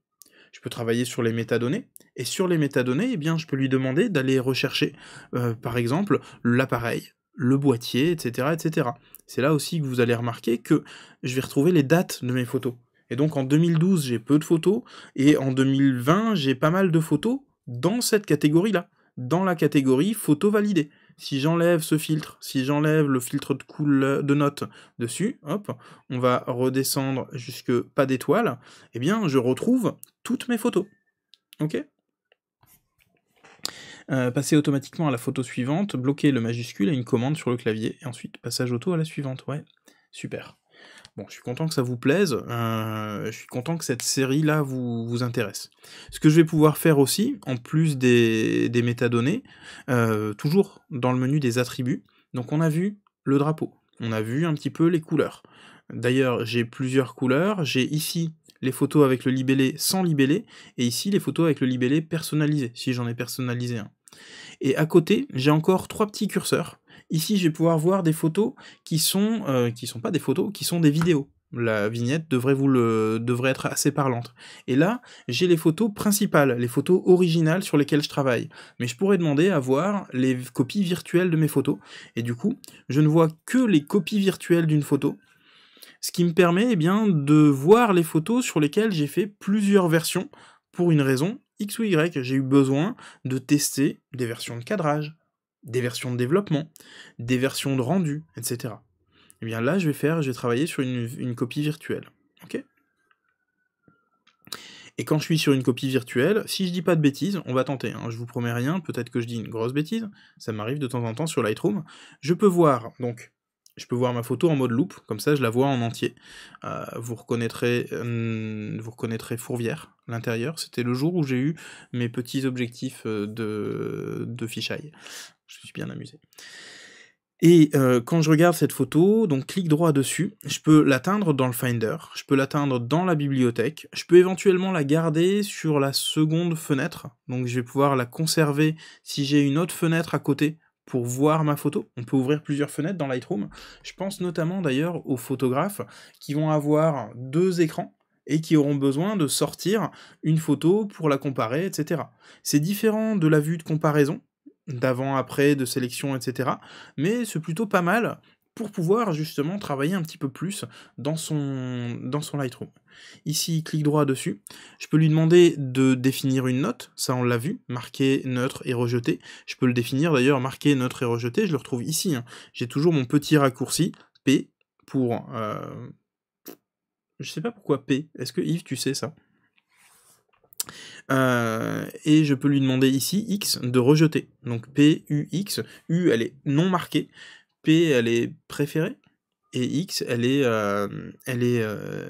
Je peux travailler sur les métadonnées, et sur les métadonnées, eh bien, je peux lui demander d'aller rechercher, euh, par exemple, l'appareil, le boîtier, etc. etc. C'est là aussi que vous allez remarquer que je vais retrouver les dates de mes photos. Et donc en 2012, j'ai peu de photos, et en 2020, j'ai pas mal de photos dans cette catégorie-là, dans la catégorie photo validée si j'enlève ce filtre, si j'enlève le filtre de, couleur, de notes dessus, hop, on va redescendre jusque pas d'étoile, et eh bien je retrouve toutes mes photos. Ok euh, passer automatiquement à la photo suivante, bloquer le majuscule et une commande sur le clavier, et ensuite passage auto à la suivante, ouais, super je suis content que ça vous plaise, euh, je suis content que cette série-là vous, vous intéresse. Ce que je vais pouvoir faire aussi, en plus des, métadonnées, euh, toujours dans le menu des attributs, donc on a vu le drapeau, on a vu un petit peu les couleurs. D'ailleurs, j'ai plusieurs couleurs, j'ai ici les photos avec le libellé sans libellé, et ici les photos avec le libellé personnalisé, si j'en ai personnalisé un. Et à côté, j'ai encore trois petits curseurs Ici, je vais pouvoir voir des photos qui sont, euh, qui sont pas des photos, qui sont des vidéos. La vignette devrait, vous le, devrait être assez parlante. Et là, j'ai les photos principales, les photos originales sur lesquelles je travaille. Mais je pourrais demander à voir les copies virtuelles de mes photos. Et du coup, je ne vois que les copies virtuelles d'une photo. Ce qui me permet eh bien, de voir les photos sur lesquelles j'ai fait plusieurs versions pour une raison X ou Y. J'ai eu besoin de tester des versions de cadrage, des versions de développement, des versions de rendu, etc. Et eh bien là, je vais faire, je vais travailler sur une, copie virtuelle. Ok et quand je suis sur une copie virtuelle, si je dis pas de bêtises, on va tenter, hein, je vous promets rien, peut-être que je dis une grosse bêtise, ça m'arrive de temps en temps sur Lightroom, je peux voir, donc, je peux voir ma photo en mode loop, comme ça je la vois en entier. Euh, vous, reconnaîtrez, euh, vous reconnaîtrez Fourvière, l'intérieur, c'était le jour où j'ai eu mes petits objectifs euh, de, de fisheye. Je suis bien amusé. Et euh, quand je regarde cette photo, donc clic droit dessus, je peux l'atteindre dans le Finder, je peux l'atteindre dans la bibliothèque, je peux éventuellement la garder sur la seconde fenêtre, donc je vais pouvoir la conserver si j'ai une autre fenêtre à côté pour voir ma photo. On peut ouvrir plusieurs fenêtres dans Lightroom. Je pense notamment d'ailleurs aux photographes qui vont avoir deux écrans et qui auront besoin de sortir une photo pour la comparer, etc. C'est différent de la vue de comparaison, d'avant-après, de sélection, etc. Mais c'est plutôt pas mal pour pouvoir justement travailler un petit peu plus dans son, dans son Lightroom. Ici, clic droit dessus. Je peux lui demander de définir une note, ça on l'a vu, marqué neutre et rejeté. Je peux le définir d'ailleurs, marqué neutre et rejeté, je le retrouve ici. Hein. J'ai toujours mon petit raccourci, P, pour... Je euh, Je sais pas pourquoi P, est-ce que Yves tu sais ça euh, et je peux lui demander ici x de rejeter. Donc p, u, x. u elle est non marquée, p elle est préférée, et x elle est, euh, elle est euh,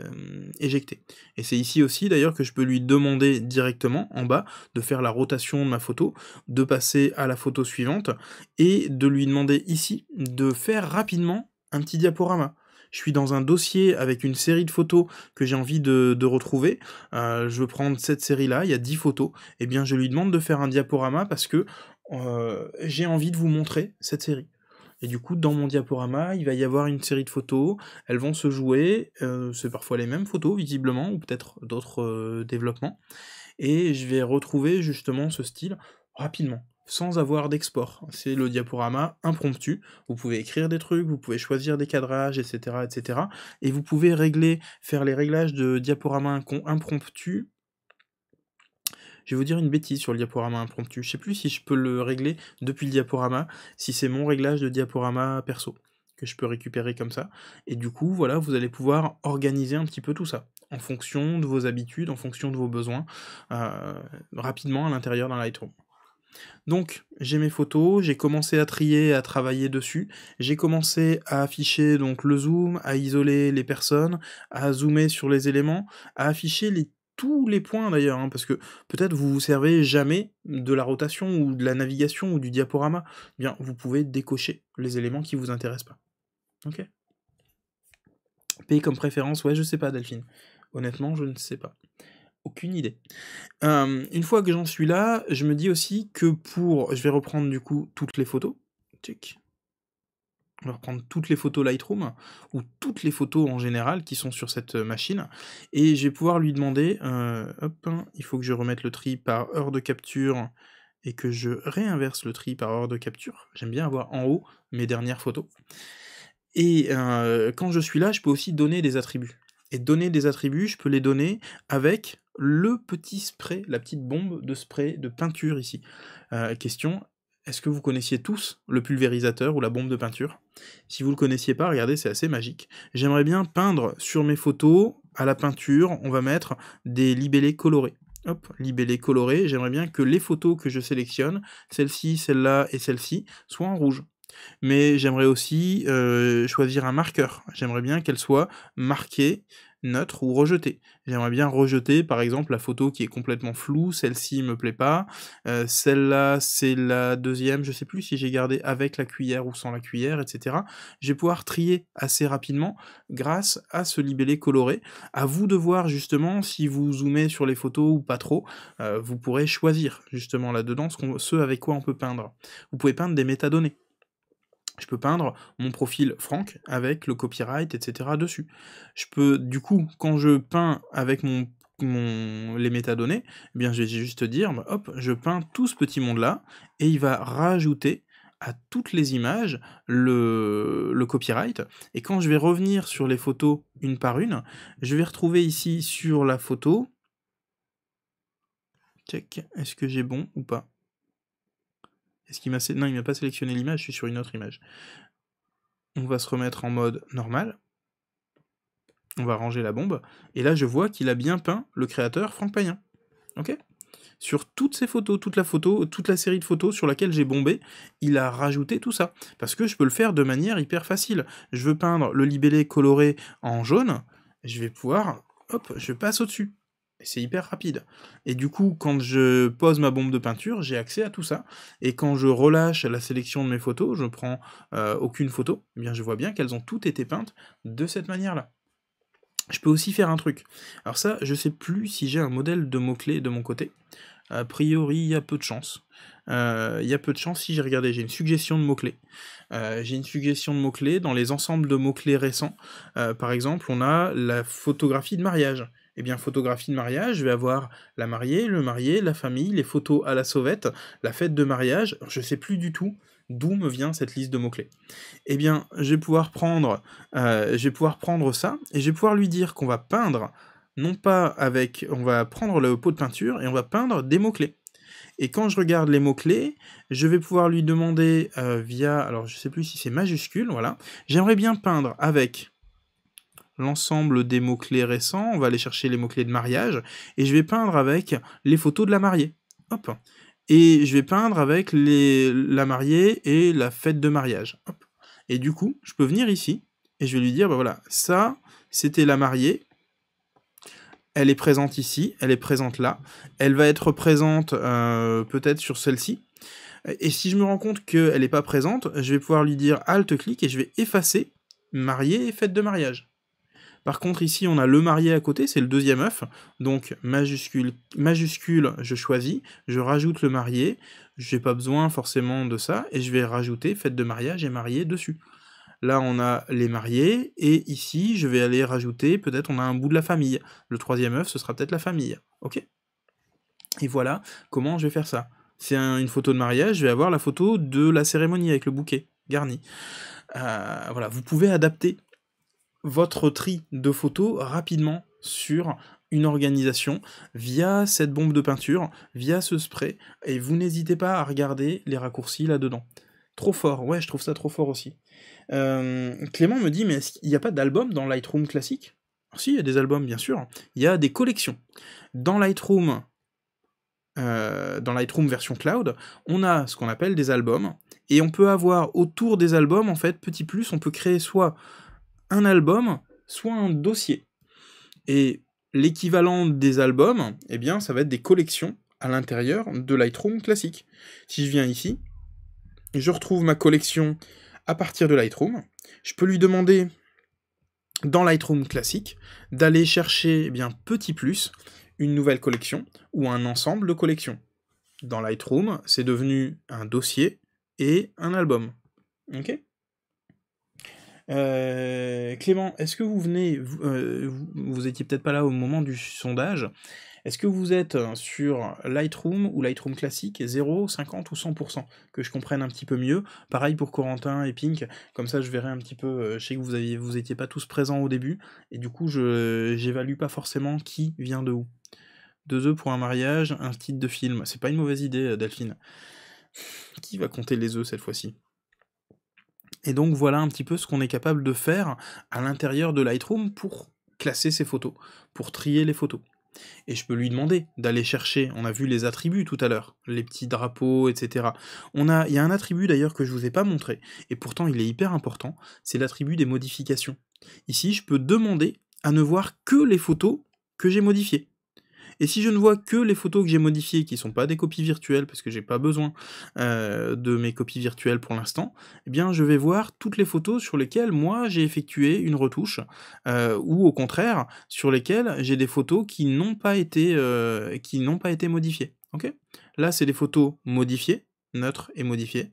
éjectée. Et c'est ici aussi d'ailleurs que je peux lui demander directement en bas de faire la rotation de ma photo, de passer à la photo suivante, et de lui demander ici de faire rapidement un petit diaporama je suis dans un dossier avec une série de photos que j'ai envie de, retrouver, euh, je veux prendre cette série-là, il y a 10 photos, et eh bien je lui demande de faire un diaporama parce que euh, j'ai envie de vous montrer cette série. Et du coup, dans mon diaporama, il va y avoir une série de photos, elles vont se jouer, euh, c'est parfois les mêmes photos visiblement, ou peut-être d'autres développements, et je vais retrouver justement ce style rapidement sans avoir d'export. C'est le diaporama impromptu. Vous pouvez écrire des trucs, vous pouvez choisir des cadrages, etc., etc. Et vous pouvez régler, faire les réglages de diaporama impromptu. Je vais vous dire une bêtise sur le diaporama impromptu. Je ne sais plus si je peux le régler depuis le diaporama, si c'est mon réglage de diaporama perso que je peux récupérer comme ça. Et du coup, voilà, vous allez pouvoir organiser un petit peu tout ça en fonction de vos habitudes, en fonction de vos besoins, euh, rapidement à l'intérieur d'un Lightroom. Donc j'ai mes photos, j'ai commencé à trier, à travailler dessus, j'ai commencé à afficher donc le zoom, à isoler les personnes, à zoomer sur les éléments, à afficher tous les points d'ailleurs, hein, parce que peut-être vous vous servez jamais de la rotation ou de la navigation ou du diaporama, bien vous pouvez décocher les éléments qui vous intéressent pas. Ok Pays comme préférence, ouais, je sais pas, Delphine. Honnêtement, je ne sais pas aucune idée. Euh, une fois que j'en suis là, je me dis aussi que pour... Je vais reprendre du coup toutes les photos. Check. On va reprendre toutes les photos Lightroom, ou toutes les photos en général qui sont sur cette euh, machine, et je vais pouvoir lui demander, euh, hein, il faut que je remette le tri par heure de capture, et que je réinverse le tri par heure de capture. J'aime bien avoir en haut mes dernières photos. Et quand je suis là, je peux aussi donner des attributs. Et donner des attributs, je peux les donner avec le petit spray, la petite bombe de spray de peinture ici. Euh, question, est-ce que vous connaissiez tous le pulvérisateur ou la bombe de peinture Si vous ne le connaissiez pas, regardez, c'est assez magique. J'aimerais bien peindre sur mes photos, à la peinture, on va mettre des libellés colorés. Hop, libellés colorés, j'aimerais bien que les photos que je sélectionne, celle-ci, celle-là et celle-ci, soient en rouge. Mais j'aimerais aussi euh, choisir un marqueur. J'aimerais bien qu'elle soit marquée neutre ou rejeté. J'aimerais bien rejeter par exemple la photo qui est complètement floue, celle-ci me plaît pas, euh, celle-là c'est la deuxième, je sais plus si j'ai gardé avec la cuillère ou sans la cuillère, etc. Je vais pouvoir trier assez rapidement grâce à ce libellé coloré. À vous de voir justement si vous zoomez sur les photos ou pas trop, euh, vous pourrez choisir justement là-dedans ce avec quoi on peut peindre. Vous pouvez peindre des métadonnées. Je peux peindre mon profil Franck avec le copyright, etc. dessus. Je peux, du coup, quand je peins avec mon les métadonnées, eh bien, je vais juste dire, bah, hop, je peins tout ce petit monde-là, et il va rajouter à toutes les images le, le, copyright. Et quand je vais revenir sur les photos une par une, je vais retrouver ici sur la photo, check, est-ce que j'ai bon ou pas ce m'a... Non, il m'a pas sélectionné l'image, je suis sur une autre image. On va se remettre en mode normal. On va ranger la bombe. Et là, je vois qu'il a bien peint le créateur Franck Payen. Ok sur toutes ces photos, toute la photo, toute la série de photos sur laquelle j'ai bombé, il a rajouté tout ça. Parce que je peux le faire de manière hyper facile. Je veux peindre le libellé coloré en jaune, je vais pouvoir, hop, je passe au-dessus c'est hyper rapide. Et du coup, quand je pose ma bombe de peinture, j'ai accès à tout ça. Et quand je relâche la sélection de mes photos, je prends euh, aucune photo, eh bien je vois bien qu'elles ont toutes été peintes de cette manière-là. Je peux aussi faire un truc. Alors ça, je sais plus si j'ai un modèle de mots-clés de mon côté. A priori, il y a peu de chance. Euh, il y a peu de chance si j'ai regardé. J'ai une suggestion de mots-clés. Euh, j'ai une suggestion de mots-clés dans les ensembles de mots-clés récents. par exemple, on a la photographie de mariage. Eh bien, photographie de mariage, je vais avoir la mariée, le marié, la famille, les photos à la sauvette, la fête de mariage, je ne sais plus du tout d'où me vient cette liste de mots-clés. Eh bien, je vais pouvoir prendre, euh, je vais pouvoir prendre ça, et je vais pouvoir lui dire qu'on va peindre, non pas avec, on va prendre le pot de peinture, et on va peindre des mots-clés. Et quand je regarde les mots-clés, je vais pouvoir lui demander euh, via, alors je ne sais plus si c'est majuscule, voilà, j'aimerais bien peindre avec l'ensemble des mots-clés récents, on va aller chercher les mots-clés de mariage, et je vais peindre avec les photos de la mariée. Et je vais peindre avec les, la mariée et la fête de mariage. Et du coup, je peux venir ici, et je vais lui dire, bah voilà, ça, c'était la mariée, elle est présente ici, elle est présente là, elle va être présente euh, peut-être sur celle-ci, et si je me rends compte qu'elle n'est pas présente, je vais pouvoir lui dire alt clic et je vais effacer mariée et fête de mariage. Par contre, ici, on a le marié à côté, c'est le deuxième œuf. Donc, majuscule, majuscule, je choisis, je rajoute le marié. Je n'ai pas besoin forcément de ça. Et je vais rajouter fête de mariage et marié dessus. Là, on a les mariés. Et ici, je vais aller rajouter, peut-être on a un bout de la famille. Le troisième œuf, ce sera peut-être la famille. OK Et voilà comment je vais faire ça. C'est une photo de mariage, je vais avoir la photo de la cérémonie avec le bouquet garni. Euh, voilà, vous pouvez adapter votre tri de photos rapidement sur une organisation via cette bombe de peinture, via ce spray, et vous n'hésitez pas à regarder les raccourcis là-dedans. Trop fort, ouais, je trouve ça trop fort aussi. Euh, Clément me dit, mais il n'y a pas d'album dans Lightroom classique Si, il y a des albums, bien sûr. Il y a des collections. Dans Lightroom, euh, dans Lightroom version cloud, on a ce qu'on appelle des albums, et on peut avoir autour des albums, en fait, petit plus, on peut créer soit un album, soit un dossier. Et l'équivalent des albums, eh bien, ça va être des collections à l'intérieur de Lightroom classique. Si je viens ici, je retrouve ma collection à partir de Lightroom. Je peux lui demander dans Lightroom classique d'aller chercher eh bien petit plus une nouvelle collection ou un ensemble de collections. Dans Lightroom, c'est devenu un dossier et un album. OK euh, Clément, est-ce que vous venez, euh, vous, étiez peut-être pas là au moment du sondage, est-ce que vous êtes euh, sur Lightroom ou Lightroom classique, 0, 50 ou 100% Que je comprenne un petit peu mieux. Pareil pour Corentin et Pink, comme ça je verrai un petit peu, je sais que vous n'étiez vous étiez pas tous présents au début, et du coup je j'évalue pas forcément qui vient de où. Deux œufs pour un mariage, un titre de film. C'est pas une mauvaise idée, Delphine. Qui va compter les œufs cette fois-ci et donc voilà un petit peu ce qu'on est capable de faire à l'intérieur de Lightroom pour classer ses photos, pour trier les photos. Et je peux lui demander d'aller chercher, on a vu les attributs tout à l'heure, les petits drapeaux, etc. On a, il y a un attribut d'ailleurs que je ne vous ai pas montré, et pourtant il est hyper important, c'est l'attribut des modifications. Ici, je peux demander à ne voir que les photos que j'ai modifiées. Et si je ne vois que les photos que j'ai modifiées, qui ne sont pas des copies virtuelles, parce que j'ai pas besoin euh, de mes copies virtuelles pour l'instant, eh bien je vais voir toutes les photos sur lesquelles moi j'ai effectué une retouche, euh, ou au contraire, sur lesquelles j'ai des photos qui n'ont pas été euh, pas été modifiées. ok Là, c'est des photos modifiées, neutres et modifiées.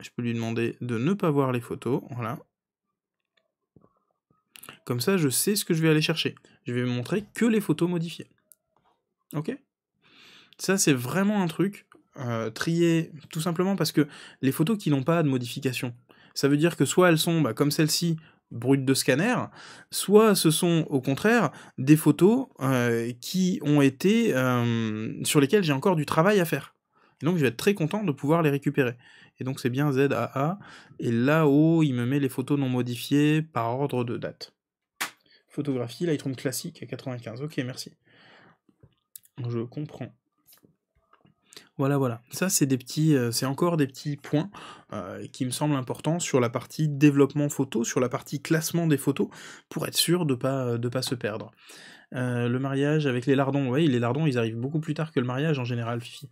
Je peux lui demander de ne pas voir les photos, voilà. Comme ça, je sais ce que je vais aller chercher. Je vais montrer que les photos modifiées. Ok Ça, c'est vraiment un truc euh, trié tout simplement parce que les photos qui n'ont pas de modification, ça veut dire que soit elles sont, bah, comme celle-ci, brutes de scanner, soit ce sont au contraire des photos euh, qui ont été euh, sur lesquelles j'ai encore du travail à faire. Et donc je vais être très content de pouvoir les récupérer. Et donc c'est bien ZAA. Et là-haut, il me met les photos non modifiées par ordre de date. Photographie, Lightroom classique à 95. Ok, merci. Je comprends. Voilà, voilà. Ça, c'est des petits, euh, c'est encore des petits points euh, qui me semblent importants sur la partie développement photo, sur la partie classement des photos, pour être sûr de pas euh, de pas se perdre. le mariage avec les lardons, oui, les lardons, ils arrivent beaucoup plus tard que le mariage en général, Fifi.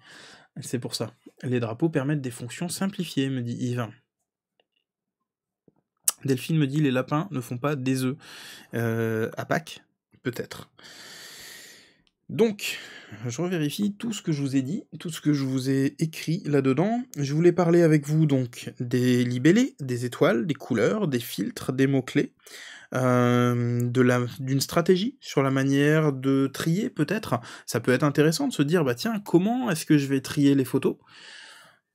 C'est pour ça. Les drapeaux permettent des fonctions simplifiées, me dit Yves. Delphine me dit les lapins ne font pas des œufs à Pâques, peut-être. Donc, je revérifie tout ce que je vous ai dit, tout ce que je vous ai écrit là-dedans. Je voulais parler avec vous donc des libellés, des étoiles, des couleurs, des filtres, des mots-clés, euh, d'une stratégie sur la manière de trier peut-être. Ça peut être intéressant de se dire, bah tiens, comment est-ce que je vais trier les photos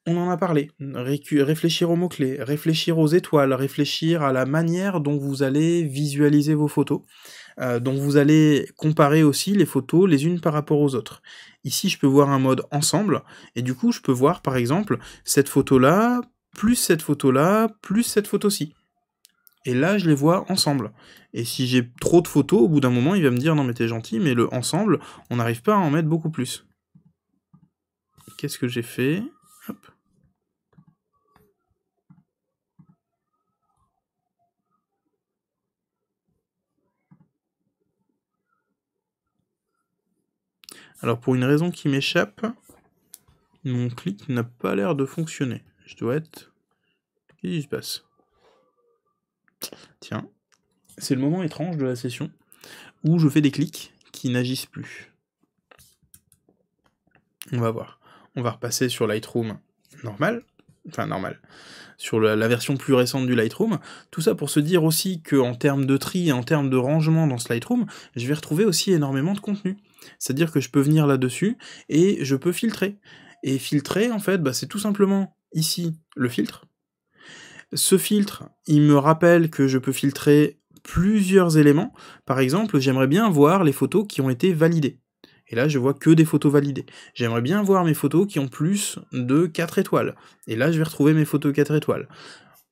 on en a parlé. réfléchir aux mots-clés, réfléchir aux étoiles, réfléchir à la manière dont vous allez visualiser vos photos, euh, dont vous allez comparer aussi les photos les unes par rapport aux autres. Ici, je peux voir un mode ensemble, et du coup, je peux voir, par exemple, cette photo-là, plus cette photo-là, plus cette photo-ci. Et là, je les vois ensemble. Et si j'ai trop de photos, au bout d'un moment, il va me dire, non mais t'es gentil, mais le ensemble, on n'arrive pas à en mettre beaucoup plus. Qu'est-ce que j'ai fait Hop. Alors pour une raison qui m'échappe, mon clic n'a pas l'air de fonctionner. Je dois être... Qu'est-ce qui se passe Tiens, c'est le moment étrange de la session où je fais des clics qui n'agissent plus. On va voir. On va repasser sur Lightroom normal. Enfin, normal. Sur la, la version plus récente du Lightroom. Tout ça pour se dire aussi qu'en termes de tri et en termes de rangement dans ce Lightroom, je vais retrouver aussi énormément de contenu. C'est-à-dire que je peux venir là-dessus et je peux filtrer. Et filtrer, en fait, bah, c'est tout simplement ici le filtre. Ce filtre, il me rappelle que je peux filtrer plusieurs éléments. Par exemple, j'aimerais bien voir les photos qui ont été validées. Et là, je vois que des photos validées. J'aimerais bien voir mes photos qui ont plus de 4 étoiles. Et là, je vais retrouver mes photos 4 étoiles.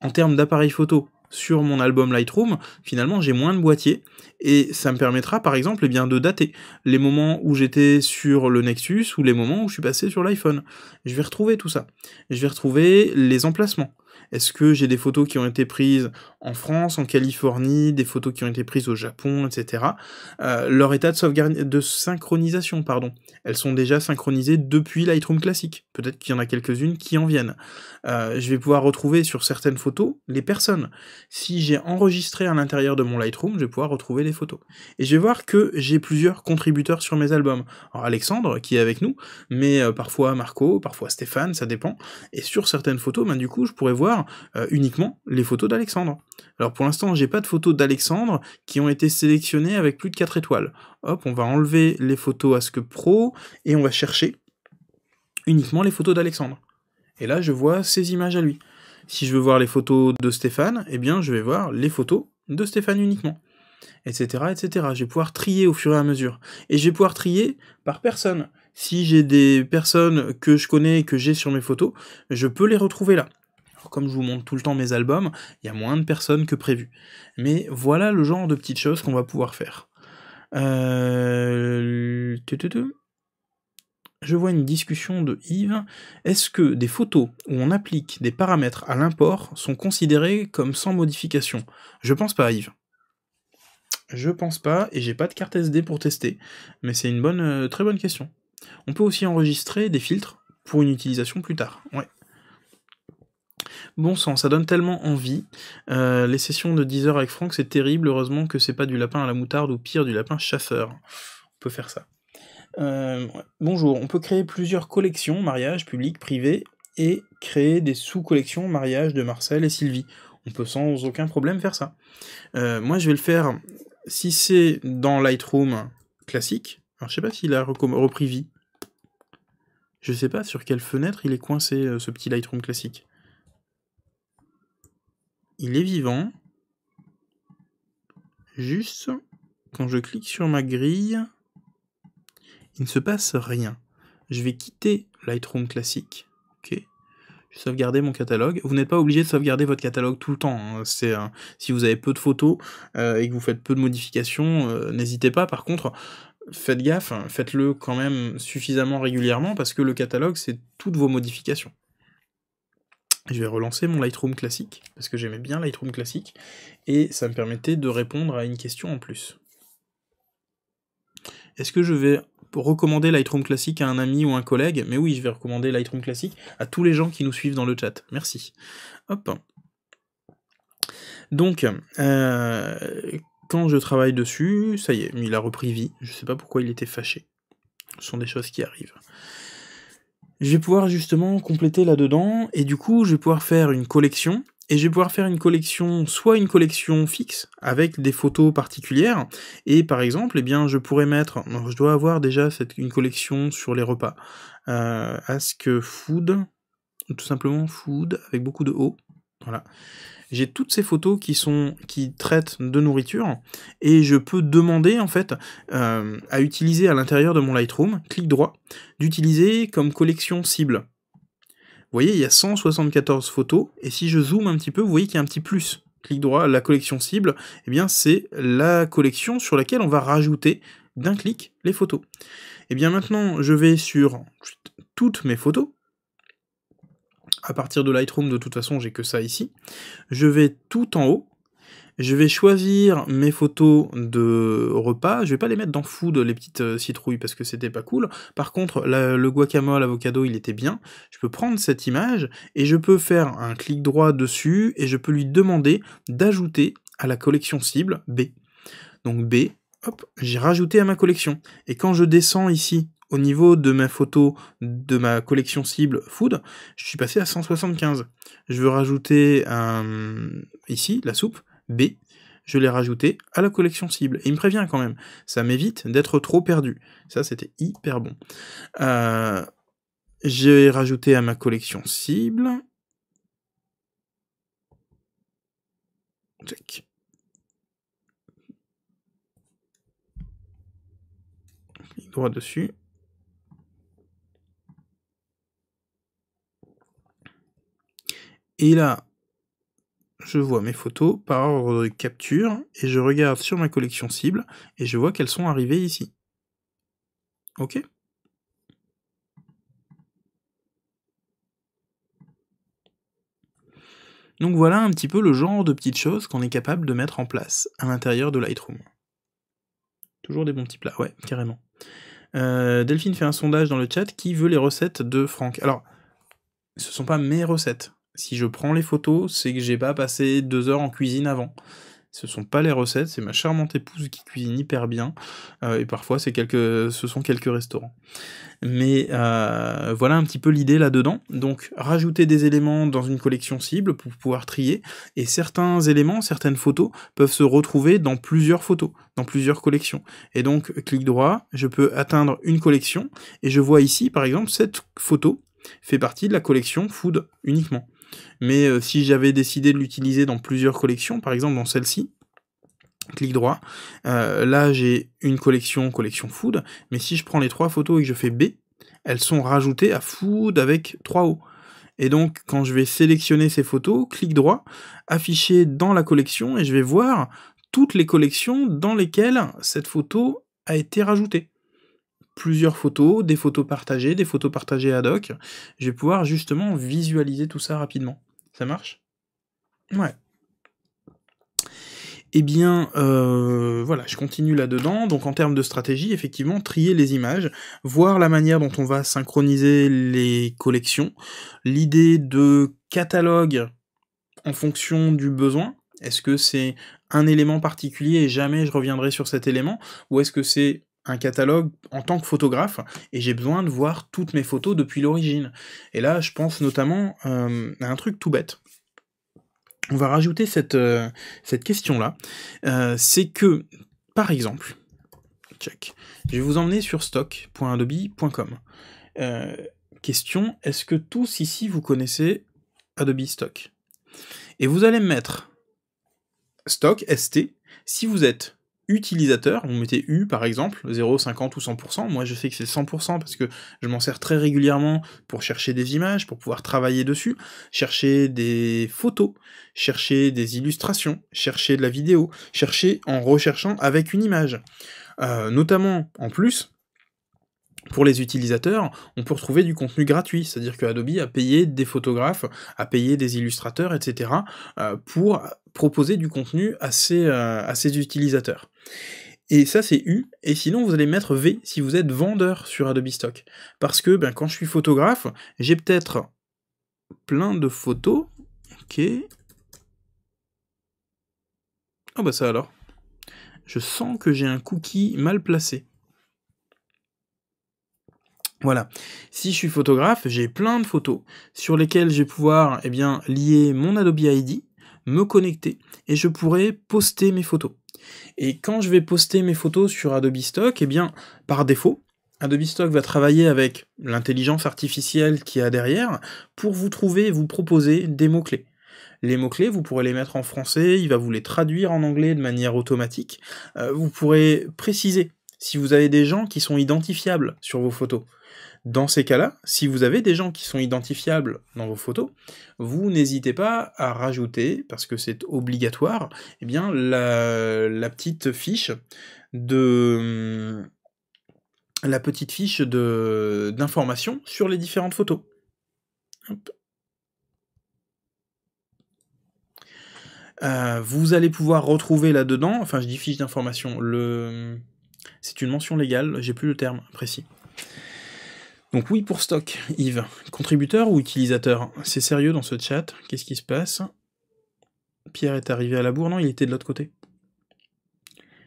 En termes d'appareil photo, sur mon album Lightroom, finalement j'ai moins de boîtiers et ça me permettra par exemple eh bien, de dater les moments où j'étais sur le Nexus ou les moments où je suis passé sur l'iPhone. Je vais retrouver tout ça. Je vais retrouver les emplacements. Est-ce que j'ai des photos qui ont été prises en France, en Californie, des photos qui ont été prises au Japon, etc. Euh, leur état de, sauvegarde, de synchronisation, pardon. Elles sont déjà synchronisées depuis Lightroom classique. Peut-être qu'il y en a quelques-unes qui en viennent. Euh, je vais pouvoir retrouver sur certaines photos les personnes. Si j'ai enregistré à l'intérieur de mon Lightroom, je vais pouvoir retrouver les photos. Et je vais voir que j'ai plusieurs contributeurs sur mes albums. Alors Alexandre, qui est avec nous, mais euh, parfois Marco, parfois Stéphane, ça dépend. Et sur certaines photos, ben, du coup, je pourrais voir uniquement les photos d'Alexandre. Alors pour l'instant, j'ai pas de photos d'Alexandre qui ont été sélectionnées avec plus de 4 étoiles. Hop, on va enlever les photos à ce Pro et on va chercher uniquement les photos d'Alexandre. Et là, je vois ces images à lui. Si je veux voir les photos de Stéphane, eh bien, je vais voir les photos de Stéphane uniquement. Etc, etc. Je vais pouvoir trier au fur et à mesure. Et je vais pouvoir trier par personne. Si j'ai des personnes que je connais et que j'ai sur mes photos, je peux les retrouver là comme je vous montre tout le temps mes albums, il y a moins de personnes que prévu. Mais voilà le genre de petites choses qu'on va pouvoir faire. Euh, je vois une discussion de Yves. Est-ce que des photos où on applique des paramètres à l'import sont considérées comme sans modification Je pense pas, Yves. Je pense pas, et j'ai pas de carte SD pour tester, mais c'est une bonne, euh, très bonne question. On peut aussi enregistrer des filtres pour une utilisation plus tard. Ouais. Bon sang, ça donne tellement envie. Euh, les sessions de 10 heures avec Franck, c'est terrible. Heureusement que c'est pas du lapin à la moutarde ou pire, du lapin chasseur. On peut faire ça. Euh, bonjour, on peut créer plusieurs collections, mariage, public, privé, et créer des sous-collections, mariage de Marcel et Sylvie. On peut sans aucun problème faire ça. Euh, moi, je vais le faire si c'est dans Lightroom classique. Alors, je sais pas s'il a repris vie. Je sais pas sur quelle fenêtre il est coincé, ce petit Lightroom classique il est vivant. Juste quand je clique sur ma grille, il ne se passe rien. Je vais quitter Lightroom classique. Ok. Je vais sauvegarder mon catalogue. Vous n'êtes pas obligé de sauvegarder votre catalogue tout le temps. Hein. si vous avez peu de photos euh, et que vous faites peu de modifications, euh, n'hésitez pas. Par contre, faites gaffe, hein, faites-le quand même suffisamment régulièrement parce que le catalogue c'est toutes vos modifications je vais relancer mon Lightroom classique, parce que j'aimais bien Lightroom classique, et ça me permettait de répondre à une question en plus. Est-ce que je vais recommander Lightroom classique à un ami ou un collègue Mais oui, je vais recommander Lightroom classique à tous les gens qui nous suivent dans le chat. Merci. Hop. Donc, euh, quand je travaille dessus, ça y est, il a repris vie. Je ne sais pas pourquoi il était fâché. Ce sont des choses qui arrivent je vais pouvoir justement compléter là-dedans, et du coup, je vais pouvoir faire une collection, et je vais pouvoir faire une collection, soit une collection fixe, avec des photos particulières, et par exemple, eh bien, je pourrais mettre, je dois avoir déjà cette, une collection sur les repas, euh, Ask Food, tout simplement Food, avec beaucoup de O, voilà j'ai toutes ces photos qui sont qui traitent de nourriture et je peux demander en fait euh, à utiliser à l'intérieur de mon Lightroom, clic droit, d'utiliser comme collection cible. Vous voyez, il y a 174 photos et si je zoome un petit peu, vous voyez qu'il y a un petit plus. Clic droit, la collection cible, eh bien c'est la collection sur laquelle on va rajouter d'un clic les photos. Et eh bien maintenant, je vais sur toutes mes photos à partir de Lightroom, de toute façon, j'ai que ça ici. Je vais tout en haut. Je vais choisir mes photos de repas. Je vais pas les mettre dans food, les petites euh, citrouilles, parce que c'était pas cool. Par contre, le guacamole, l'avocado, il était bien. Je peux prendre cette image et je peux faire un clic droit dessus et je peux lui demander d'ajouter à la collection cible B. Donc B, hop, j'ai rajouté à ma collection. Et quand je descends ici au niveau de ma photo de ma collection cible food, je suis passé à 175. Je veux rajouter euh, ici la soupe B. Je l'ai rajouté à la collection cible. Et il me prévient quand même. Ça m'évite d'être trop perdu. Ça, c'était hyper bon. Euh, j'ai rajouté à ma collection cible. Check. droit dessus. Et là, je vois mes photos par ordre de capture et je regarde sur ma collection cible et je vois qu'elles sont arrivées ici. Ok Donc voilà un petit peu le genre de petites choses qu'on est capable de mettre en place à l'intérieur de Lightroom. Toujours des bons petits plats, ouais, carrément. Euh, Delphine fait un sondage dans le chat qui veut les recettes de Franck. Alors, ce ne sont pas mes recettes, si je prends les photos, c'est que j'ai pas passé deux heures en cuisine avant. Ce sont pas les recettes, c'est ma charmante épouse qui cuisine hyper bien, euh, et parfois c'est quelques, ce sont quelques restaurants. Mais euh, voilà un petit peu l'idée là-dedans. Donc rajouter des éléments dans une collection cible pour pouvoir trier, et certains éléments, certaines photos peuvent se retrouver dans plusieurs photos, dans plusieurs collections. Et donc clic droit, je peux atteindre une collection, et je vois ici par exemple cette photo fait partie de la collection Food uniquement. Mais euh, si j'avais décidé de l'utiliser dans plusieurs collections, par exemple dans celle-ci, clic droit, euh, là j'ai une collection, collection food, mais si je prends les trois photos et que je fais B, elles sont rajoutées à food avec trois O. Et donc, quand je vais sélectionner ces photos, clic droit, afficher dans la collection, et je vais voir toutes les collections dans lesquelles cette photo a été rajoutée plusieurs photos, des photos partagées, des photos partagées ad hoc. Je vais pouvoir justement visualiser tout ça rapidement. Ça marche Ouais. Eh bien, euh, voilà, je continue là-dedans. Donc, en termes de stratégie, effectivement, trier les images, voir la manière dont on va synchroniser les collections, l'idée de catalogue en fonction du besoin. Est-ce que c'est un élément particulier et jamais je reviendrai sur cet élément Ou est-ce que c'est un catalogue en tant que photographe et j'ai besoin de voir toutes mes photos depuis l'origine. Et là, je pense notamment euh, à un truc tout bête. On va rajouter cette, euh, cette question-là. Euh, c'est que, par exemple, check, je vais vous emmener sur stock.adobe.com. question, est-ce que tous ici vous connaissez Adobe Stock Et vous allez mettre stock ST si vous êtes utilisateur, on mettait U par exemple, 0, 50 ou 100%, moi je sais que c'est 100% parce que je m'en sers très régulièrement pour chercher des images, pour pouvoir travailler dessus, chercher des photos, chercher des illustrations, chercher de la vidéo, chercher en recherchant avec une image. Euh, notamment en plus, pour les utilisateurs, on peut retrouver du contenu gratuit, c'est-à-dire que Adobe a payé des photographes, a payé des illustrateurs, etc., euh, pour proposer du contenu à ses euh, utilisateurs. Et ça, c'est U. Et sinon, vous allez mettre V si vous êtes vendeur sur Adobe Stock. Parce que ben, quand je suis photographe, j'ai peut-être plein de photos. Ok. Ah bah ça alors. Je sens que j'ai un cookie mal placé. Voilà. Si je suis photographe, j'ai plein de photos sur lesquelles je vais pouvoir eh bien, lier mon Adobe ID me connecter et je pourrai poster mes photos. Et quand je vais poster mes photos sur Adobe Stock, eh bien, par défaut, Adobe Stock va travailler avec l'intelligence artificielle qui a derrière pour vous trouver et vous proposer des mots-clés. Les mots-clés, vous pourrez les mettre en français, il va vous les traduire en anglais de manière automatique. Euh, vous pourrez préciser si vous avez des gens qui sont identifiables sur vos photos. Dans ces cas-là, si vous avez des gens qui sont identifiables dans vos photos, vous n'hésitez pas à rajouter, parce que c'est obligatoire, eh bien, la, petite fiche de la petite fiche d'information sur les différentes photos. Euh, vous allez pouvoir retrouver là-dedans, enfin je dis fiche d'information, le... c'est une mention légale, j'ai plus le terme précis. Donc oui pour stock, Yves. Contributeur ou utilisateur C'est sérieux dans ce chat, qu'est-ce qui se passe Pierre est arrivé à la bourre, non Il était de l'autre côté.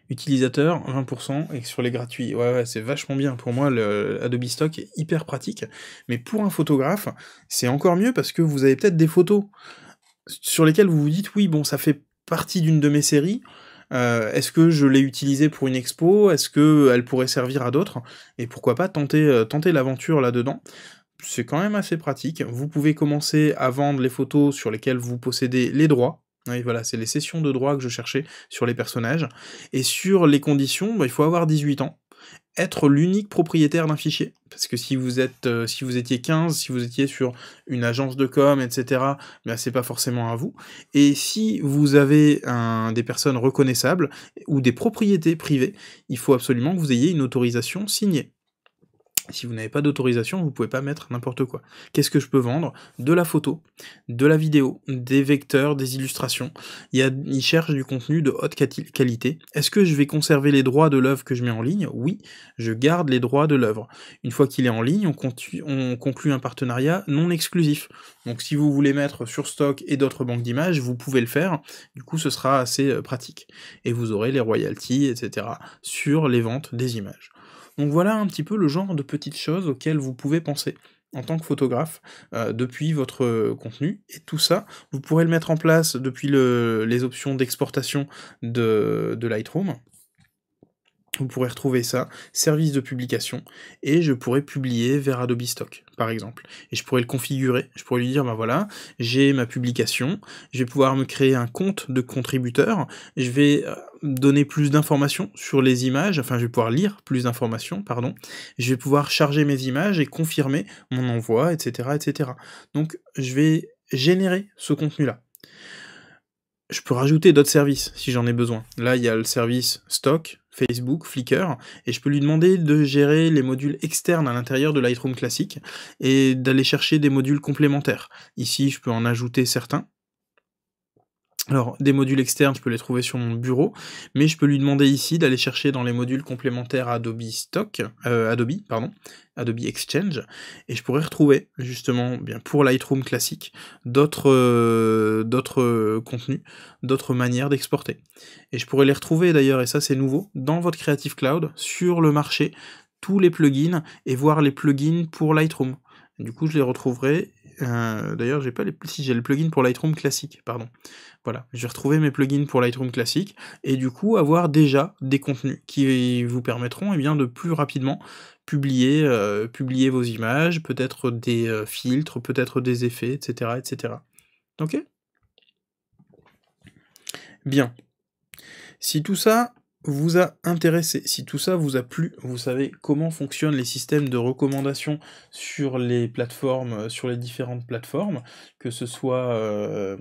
Utilisateur, 20%, et sur les gratuits. Ouais, ouais, c'est vachement bien. Pour moi, le Adobe Stock est hyper pratique. Mais pour un photographe, c'est encore mieux parce que vous avez peut-être des photos sur lesquelles vous vous dites, oui, bon, ça fait partie d'une de mes séries, euh, est-ce que je l'ai utilisé pour une expo Est-ce qu'elle pourrait servir à d'autres Et pourquoi pas tenter, euh, tenter l'aventure là-dedans c'est quand même assez pratique. Vous pouvez commencer à vendre les photos sur lesquelles vous possédez les droits, et voilà, c'est les sessions de droits que je cherchais sur les personnages. Et sur les conditions, bah, il faut avoir 18 ans être l'unique propriétaire d'un fichier. Parce que si vous êtes, euh, si vous étiez 15, si vous étiez sur une agence de com, etc., mais ben, c'est pas forcément à vous. Et si vous avez des personnes reconnaissables ou des propriétés privées, il faut absolument que vous ayez une autorisation signée si vous n'avez pas d'autorisation, vous ne pouvez pas mettre n'importe quoi. Qu'est-ce que je peux vendre De la photo, de la vidéo, des vecteurs, des illustrations. Il, y a, cherche du contenu de haute qualité. Est-ce que je vais conserver les droits de l'œuvre que je mets en ligne Oui, je garde les droits de l'œuvre. Une fois qu'il est en ligne, on conclut un partenariat non exclusif. Donc si vous voulez mettre sur stock et d'autres banques d'images, vous pouvez le faire. Du coup, ce sera assez euh, pratique. Et vous aurez les royalties, etc. sur les ventes des images. Donc voilà un petit peu le genre de petites choses auxquelles vous pouvez penser en tant que photographe euh, depuis votre contenu et tout ça vous pourrez le mettre en place depuis les options d'exportation de Lightroom vous pourrez retrouver ça, service de publication, et je pourrais publier vers Adobe Stock, par exemple. Et je pourrais le configurer, je pourrais lui dire, ben voilà, j'ai ma publication, je vais pouvoir me créer un compte de contributeur, je vais euh, donner plus d'informations sur les images, enfin je vais pouvoir lire plus d'informations, pardon, je vais pouvoir charger mes images et confirmer mon envoi, etc. etc. Donc je vais générer ce contenu-là je peux rajouter d'autres services si j'en ai besoin. Là, il y a le service stock, Facebook, Flickr, et je peux lui demander de gérer les modules externes à l'intérieur de Lightroom classique et d'aller chercher des modules complémentaires. Ici, je peux en ajouter certains, alors, des modules externes, je peux les trouver sur mon bureau, mais je peux lui demander ici d'aller chercher dans les modules complémentaires Adobe Stock, euh, Adobe, pardon, Adobe Exchange, et je pourrais retrouver, justement, eh bien pour Lightroom classique, d'autres euh, euh, contenus, d'autres manières d'exporter. Et je pourrais les retrouver d'ailleurs, et ça c'est nouveau, dans votre Creative Cloud, sur le marché, tous les plugins, et voir les plugins pour Lightroom. Du coup, je les retrouverai euh, d'ailleurs, j'ai pas les si j'ai le plugin pour Lightroom classique, pardon. Voilà, j'ai retrouvé mes plugins pour Lightroom classique et du coup avoir déjà des contenus qui vous permettront et eh bien de plus rapidement publier euh, publier vos images, peut-être des euh, filtres, peut-être des effets, etc., etc. Ok. Bien. Si tout ça vous a intéressé, si tout ça vous a plu, vous savez comment fonctionnent les systèmes de recommandation sur les plateformes, euh, sur les différentes plateformes, que ce soit euh,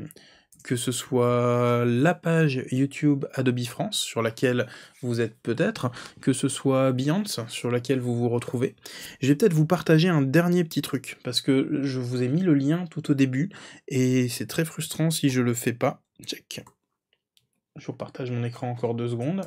que ce soit la page YouTube Adobe France sur laquelle vous êtes peut-être, que ce soit Beyoncé, sur laquelle vous vous retrouvez. Je vais peut-être vous partager un dernier petit truc parce que je vous ai mis le lien tout au début et c'est très frustrant si je le fais pas. Check. Je vous partage mon écran encore deux secondes.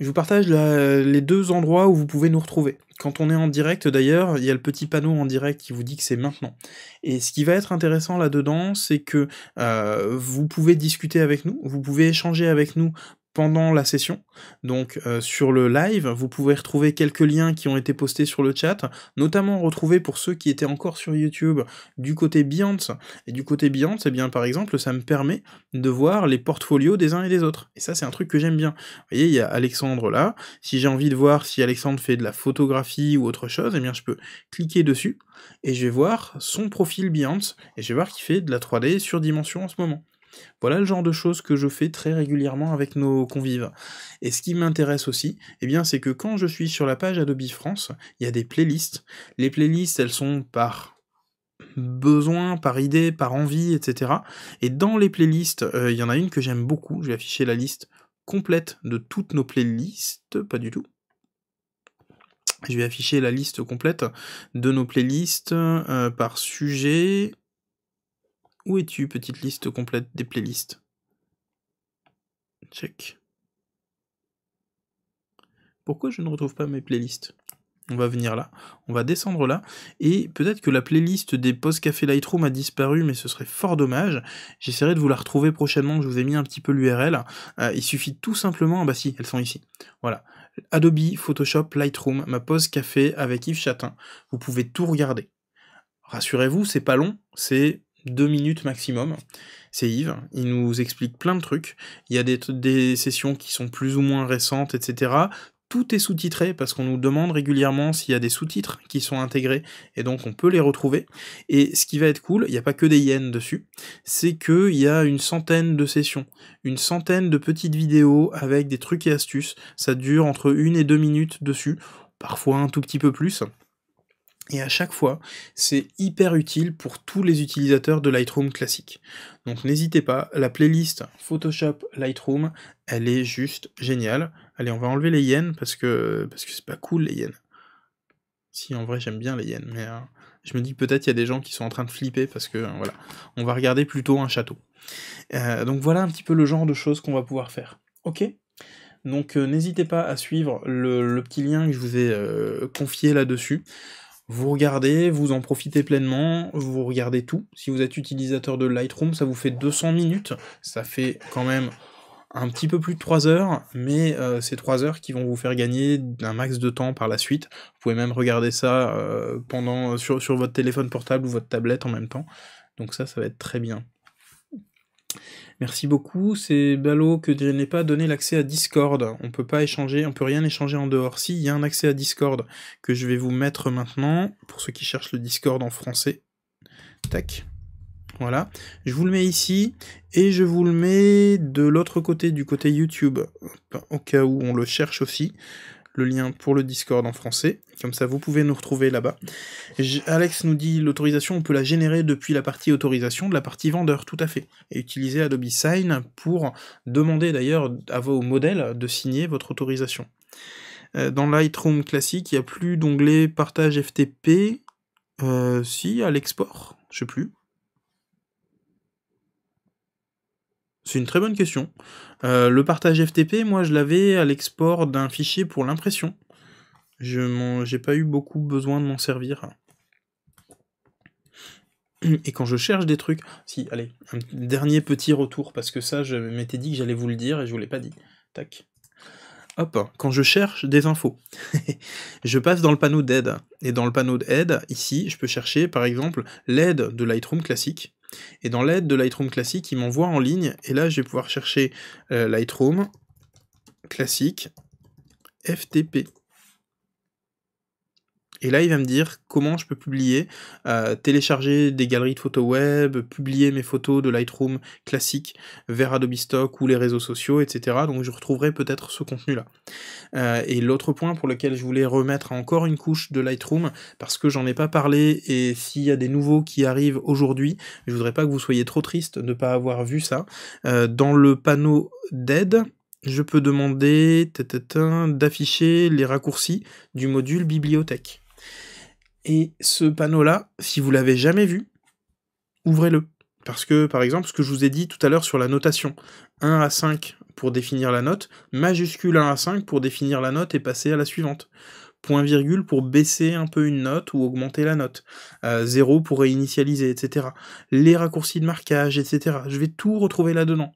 Je vous partage les deux endroits où vous pouvez nous retrouver. Quand on est en direct d'ailleurs, il y a le petit panneau en direct qui vous dit que c'est maintenant. Et ce qui va être intéressant là-dedans, c'est que euh, vous pouvez discuter avec nous, vous pouvez échanger avec nous pendant la session. Donc euh, sur le live, vous pouvez retrouver quelques liens qui ont été postés sur le chat, notamment retrouver pour ceux qui étaient encore sur YouTube du côté Beyond. Et du côté Beyond, Et eh bien par exemple, ça me permet de voir les portfolios des uns et des autres. Et ça, c'est un truc que j'aime bien. Vous voyez, il y a Alexandre là. Si j'ai envie de voir si Alexandre fait de la photographie ou autre chose, et eh bien je peux cliquer dessus et je vais voir son profil Beyond et je vais voir qu'il fait de la 3D sur dimension en ce moment. Voilà le genre de choses que je fais très régulièrement avec nos convives. Et ce qui m'intéresse aussi, eh bien, c'est que quand je suis sur la page Adobe France, il y a des playlists. Les playlists, elles sont par besoin, par idée, par envie, etc. Et dans les playlists, euh, il y en a une que j'aime beaucoup. Je vais afficher la liste complète de toutes nos playlists, pas du tout. Je vais afficher la liste complète de nos playlists euh, par sujet, où es-tu, petite liste complète des playlists Check. Pourquoi je ne retrouve pas mes playlists on va venir là, on va descendre là, et peut-être que la playlist des post Café Lightroom a disparu, mais ce serait fort dommage. J'essaierai de vous la retrouver prochainement, je vous ai mis un petit peu l'URL. Euh, il suffit tout simplement, ah bah si, elles sont ici. Voilà. Adobe, Photoshop, Lightroom, ma pause café avec Yves Chatin. Vous pouvez tout regarder. Rassurez-vous, c'est pas long, c'est deux minutes maximum. C'est Yves, il nous explique plein de trucs. Il y a des, sessions qui sont plus ou moins récentes, etc tout est sous-titré parce qu'on nous demande régulièrement s'il y a des sous-titres qui sont intégrés et donc on peut les retrouver. Et ce qui va être cool, il n'y a pas que des yens dessus, c'est qu'il y a une centaine de sessions, une centaine de petites vidéos avec des trucs et astuces. Ça dure entre une et deux minutes dessus, parfois un tout petit peu plus. Et à chaque fois, c'est hyper utile pour tous les utilisateurs de Lightroom classique. Donc n'hésitez pas, la playlist Photoshop Lightroom, elle est juste géniale. Allez, on va enlever les yens parce que parce que c'est pas cool les yens. Si en vrai j'aime bien les yens, mais euh, je me dis peut-être il y a des gens qui sont en train de flipper parce que euh, voilà, on va regarder plutôt un château. Euh, donc voilà un petit peu le genre de choses qu'on va pouvoir faire. Ok Donc n'hésitez pas à suivre le, petit lien que je vous ai confié là-dessus. Vous regardez, vous en profitez pleinement, vous regardez tout. Si vous êtes utilisateur de Lightroom, ça vous fait 200 minutes. Ça fait quand même un petit peu plus de 3 heures, mais euh, c'est 3 heures qui vont vous faire gagner un max de temps par la suite. Vous pouvez même regarder ça euh, pendant, euh, sur votre téléphone portable ou votre tablette en même temps. Donc ça, ça va être très bien. Merci beaucoup. C'est ballot que je n'ai pas donné l'accès à Discord. On peut pas échanger, on peut rien échanger en dehors. Si, il y a un accès à Discord que je vais vous mettre maintenant, pour ceux qui cherchent le Discord en français. Tac. Voilà. Je vous le mets ici, et je vous le mets de l'autre côté, du côté YouTube, au cas où on le cherche aussi le lien pour le Discord en français. Comme ça, vous pouvez nous retrouver là-bas. Alex nous dit l'autorisation, on peut la générer depuis la partie autorisation de la partie vendeur, tout à fait. Et utiliser Adobe Sign pour demander d'ailleurs à vos modèles de signer votre autorisation. Euh, dans Lightroom classique, il n'y a plus d'onglet partage FTP. Euh, si, à l'export, je ne sais plus. C'est une très bonne question. Euh, le partage FTP, moi je l'avais à l'export d'un fichier pour l'impression. Je j'ai pas eu beaucoup besoin de m'en servir. Et quand je cherche des trucs, si, allez, un dernier petit retour parce que ça, je m'étais dit que j'allais vous le dire et je ne vous l'ai pas dit. Tac. Hop, quand je cherche des infos, je passe dans le panneau d'aide. Et dans le panneau d'aide, ici, je peux chercher par exemple l'aide de Lightroom classique. Et dans l'aide de Lightroom classique, il m'envoie en ligne. Et là, je vais pouvoir chercher euh, Lightroom classique FTP. Et là, il va me dire comment je peux publier, euh, télécharger des galeries de photos web, publier mes photos de Lightroom classique vers Adobe Stock ou les réseaux sociaux, etc. Donc je retrouverai peut-être ce contenu-là. Euh, et l'autre point pour lequel je voulais remettre encore une couche de Lightroom, parce que j'en ai pas parlé, et s'il y a des nouveaux qui arrivent aujourd'hui, je voudrais pas que vous soyez trop triste de ne pas avoir vu ça. Euh, dans le panneau d'aide, je peux demander d'afficher les raccourcis du module bibliothèque. Et ce panneau-là, si vous l'avez jamais vu, ouvrez-le. Parce que, par exemple, ce que je vous ai dit tout à l'heure sur la notation, 1 à 5 pour définir la note, majuscule 1 à 5 pour définir la note et passer à la suivante point virgule pour baisser un peu une note ou augmenter la note, 0 euh, pour réinitialiser, etc. Les raccourcis de marquage, etc. Je vais tout retrouver là-dedans.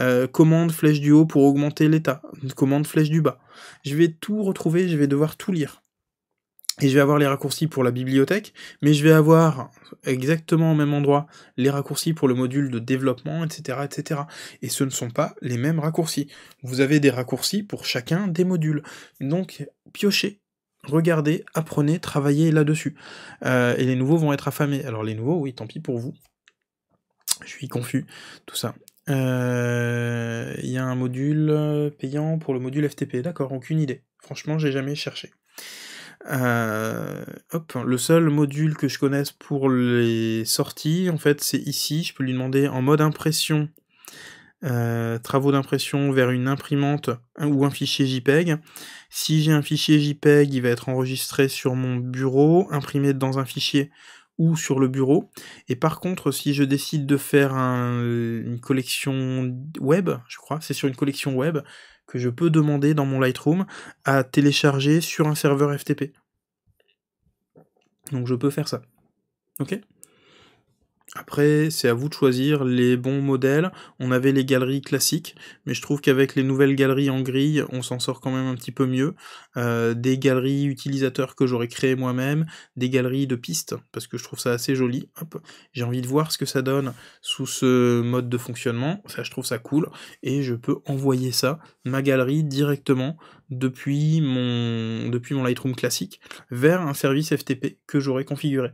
Euh, commande flèche du haut pour augmenter l'état, commande flèche du bas. Je vais tout retrouver, je vais devoir tout lire et je vais avoir les raccourcis pour la bibliothèque, mais je vais avoir exactement au même endroit les raccourcis pour le module de développement, etc., etc. Et ce ne sont pas les mêmes raccourcis. Vous avez des raccourcis pour chacun des modules. Donc, piochez, regardez, apprenez, travaillez là-dessus. Euh, et les nouveaux vont être affamés. Alors les nouveaux, oui, tant pis pour vous. Je suis confus, tout ça. Euh, il y a un module euh, payant pour le module FTP, d'accord, aucune idée. Franchement, j'ai jamais cherché. Euh, hop, le seul module que je connaisse pour les sorties, en fait, c'est ici. Je peux lui demander en mode impression, euh, travaux d'impression vers une imprimante ou un fichier JPEG. Si j'ai un fichier JPEG, il va être enregistré sur mon bureau, imprimé dans un fichier ou sur le bureau. Et par contre, si je décide de faire une collection web, je crois, c'est sur une collection web, que je peux demander dans mon Lightroom à télécharger sur un serveur FTP. Donc je peux faire ça. Ok après, c'est à vous de choisir les bons modèles. On avait les galeries classiques, mais je trouve qu'avec les nouvelles galeries en grille, on s'en sort quand même un petit peu mieux. Euh, des galeries utilisateurs que j'aurais créées moi-même, des galeries de pistes, parce que je trouve ça assez joli. J'ai envie de voir ce que ça donne sous ce mode de fonctionnement. Ça, je trouve ça cool. Et je peux envoyer ça, ma galerie, directement depuis mon, depuis mon Lightroom classique, vers un service FTP que j'aurais configuré.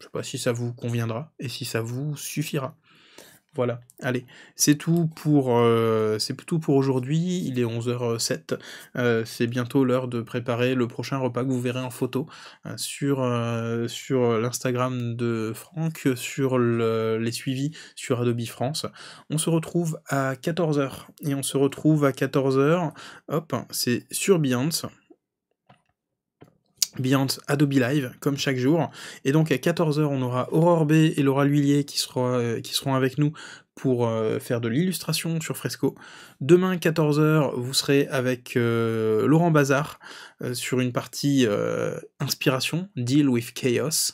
Je sais pas si ça vous conviendra et si ça vous suffira. Voilà, allez, c'est tout pour, euh, c'est pour aujourd'hui, il est 11h07, euh, c'est bientôt l'heure de préparer le prochain repas que vous verrez en photo euh, sur, sur l'Instagram de Franck, sur les suivis sur Adobe France. On se retrouve à 14h, et on se retrouve à 14h, hop, c'est sur Beyoncé. Beyond Adobe Live, comme chaque jour. Et donc à 14h, on aura Aurore B et Laura Lhuillier euh, qui, seront avec nous pour euh, faire de l'illustration sur Fresco. Demain, 14h, vous serez avec euh, Laurent Bazar sur une partie inspiration, Deal with Chaos.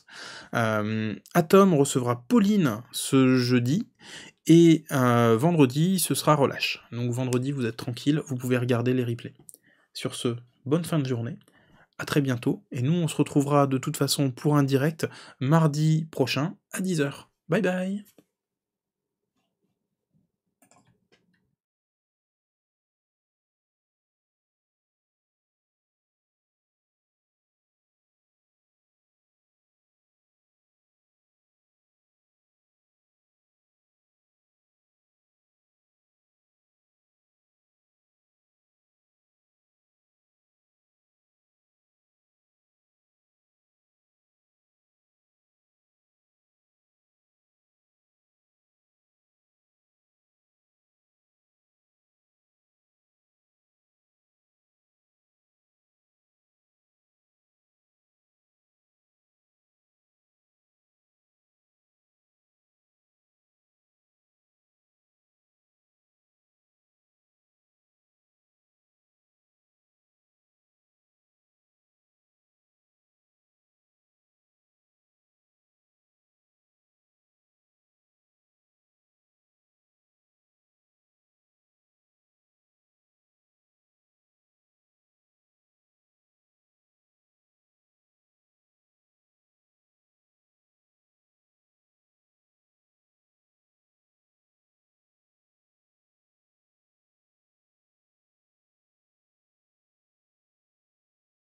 Atom recevra Pauline ce jeudi. Et vendredi, ce sera relâche. Donc vendredi, vous êtes tranquille, vous pouvez regarder les replays. Sur ce, bonne fin de journée à très bientôt, et nous on se retrouvera de toute façon pour un direct mardi prochain à 10h. Bye bye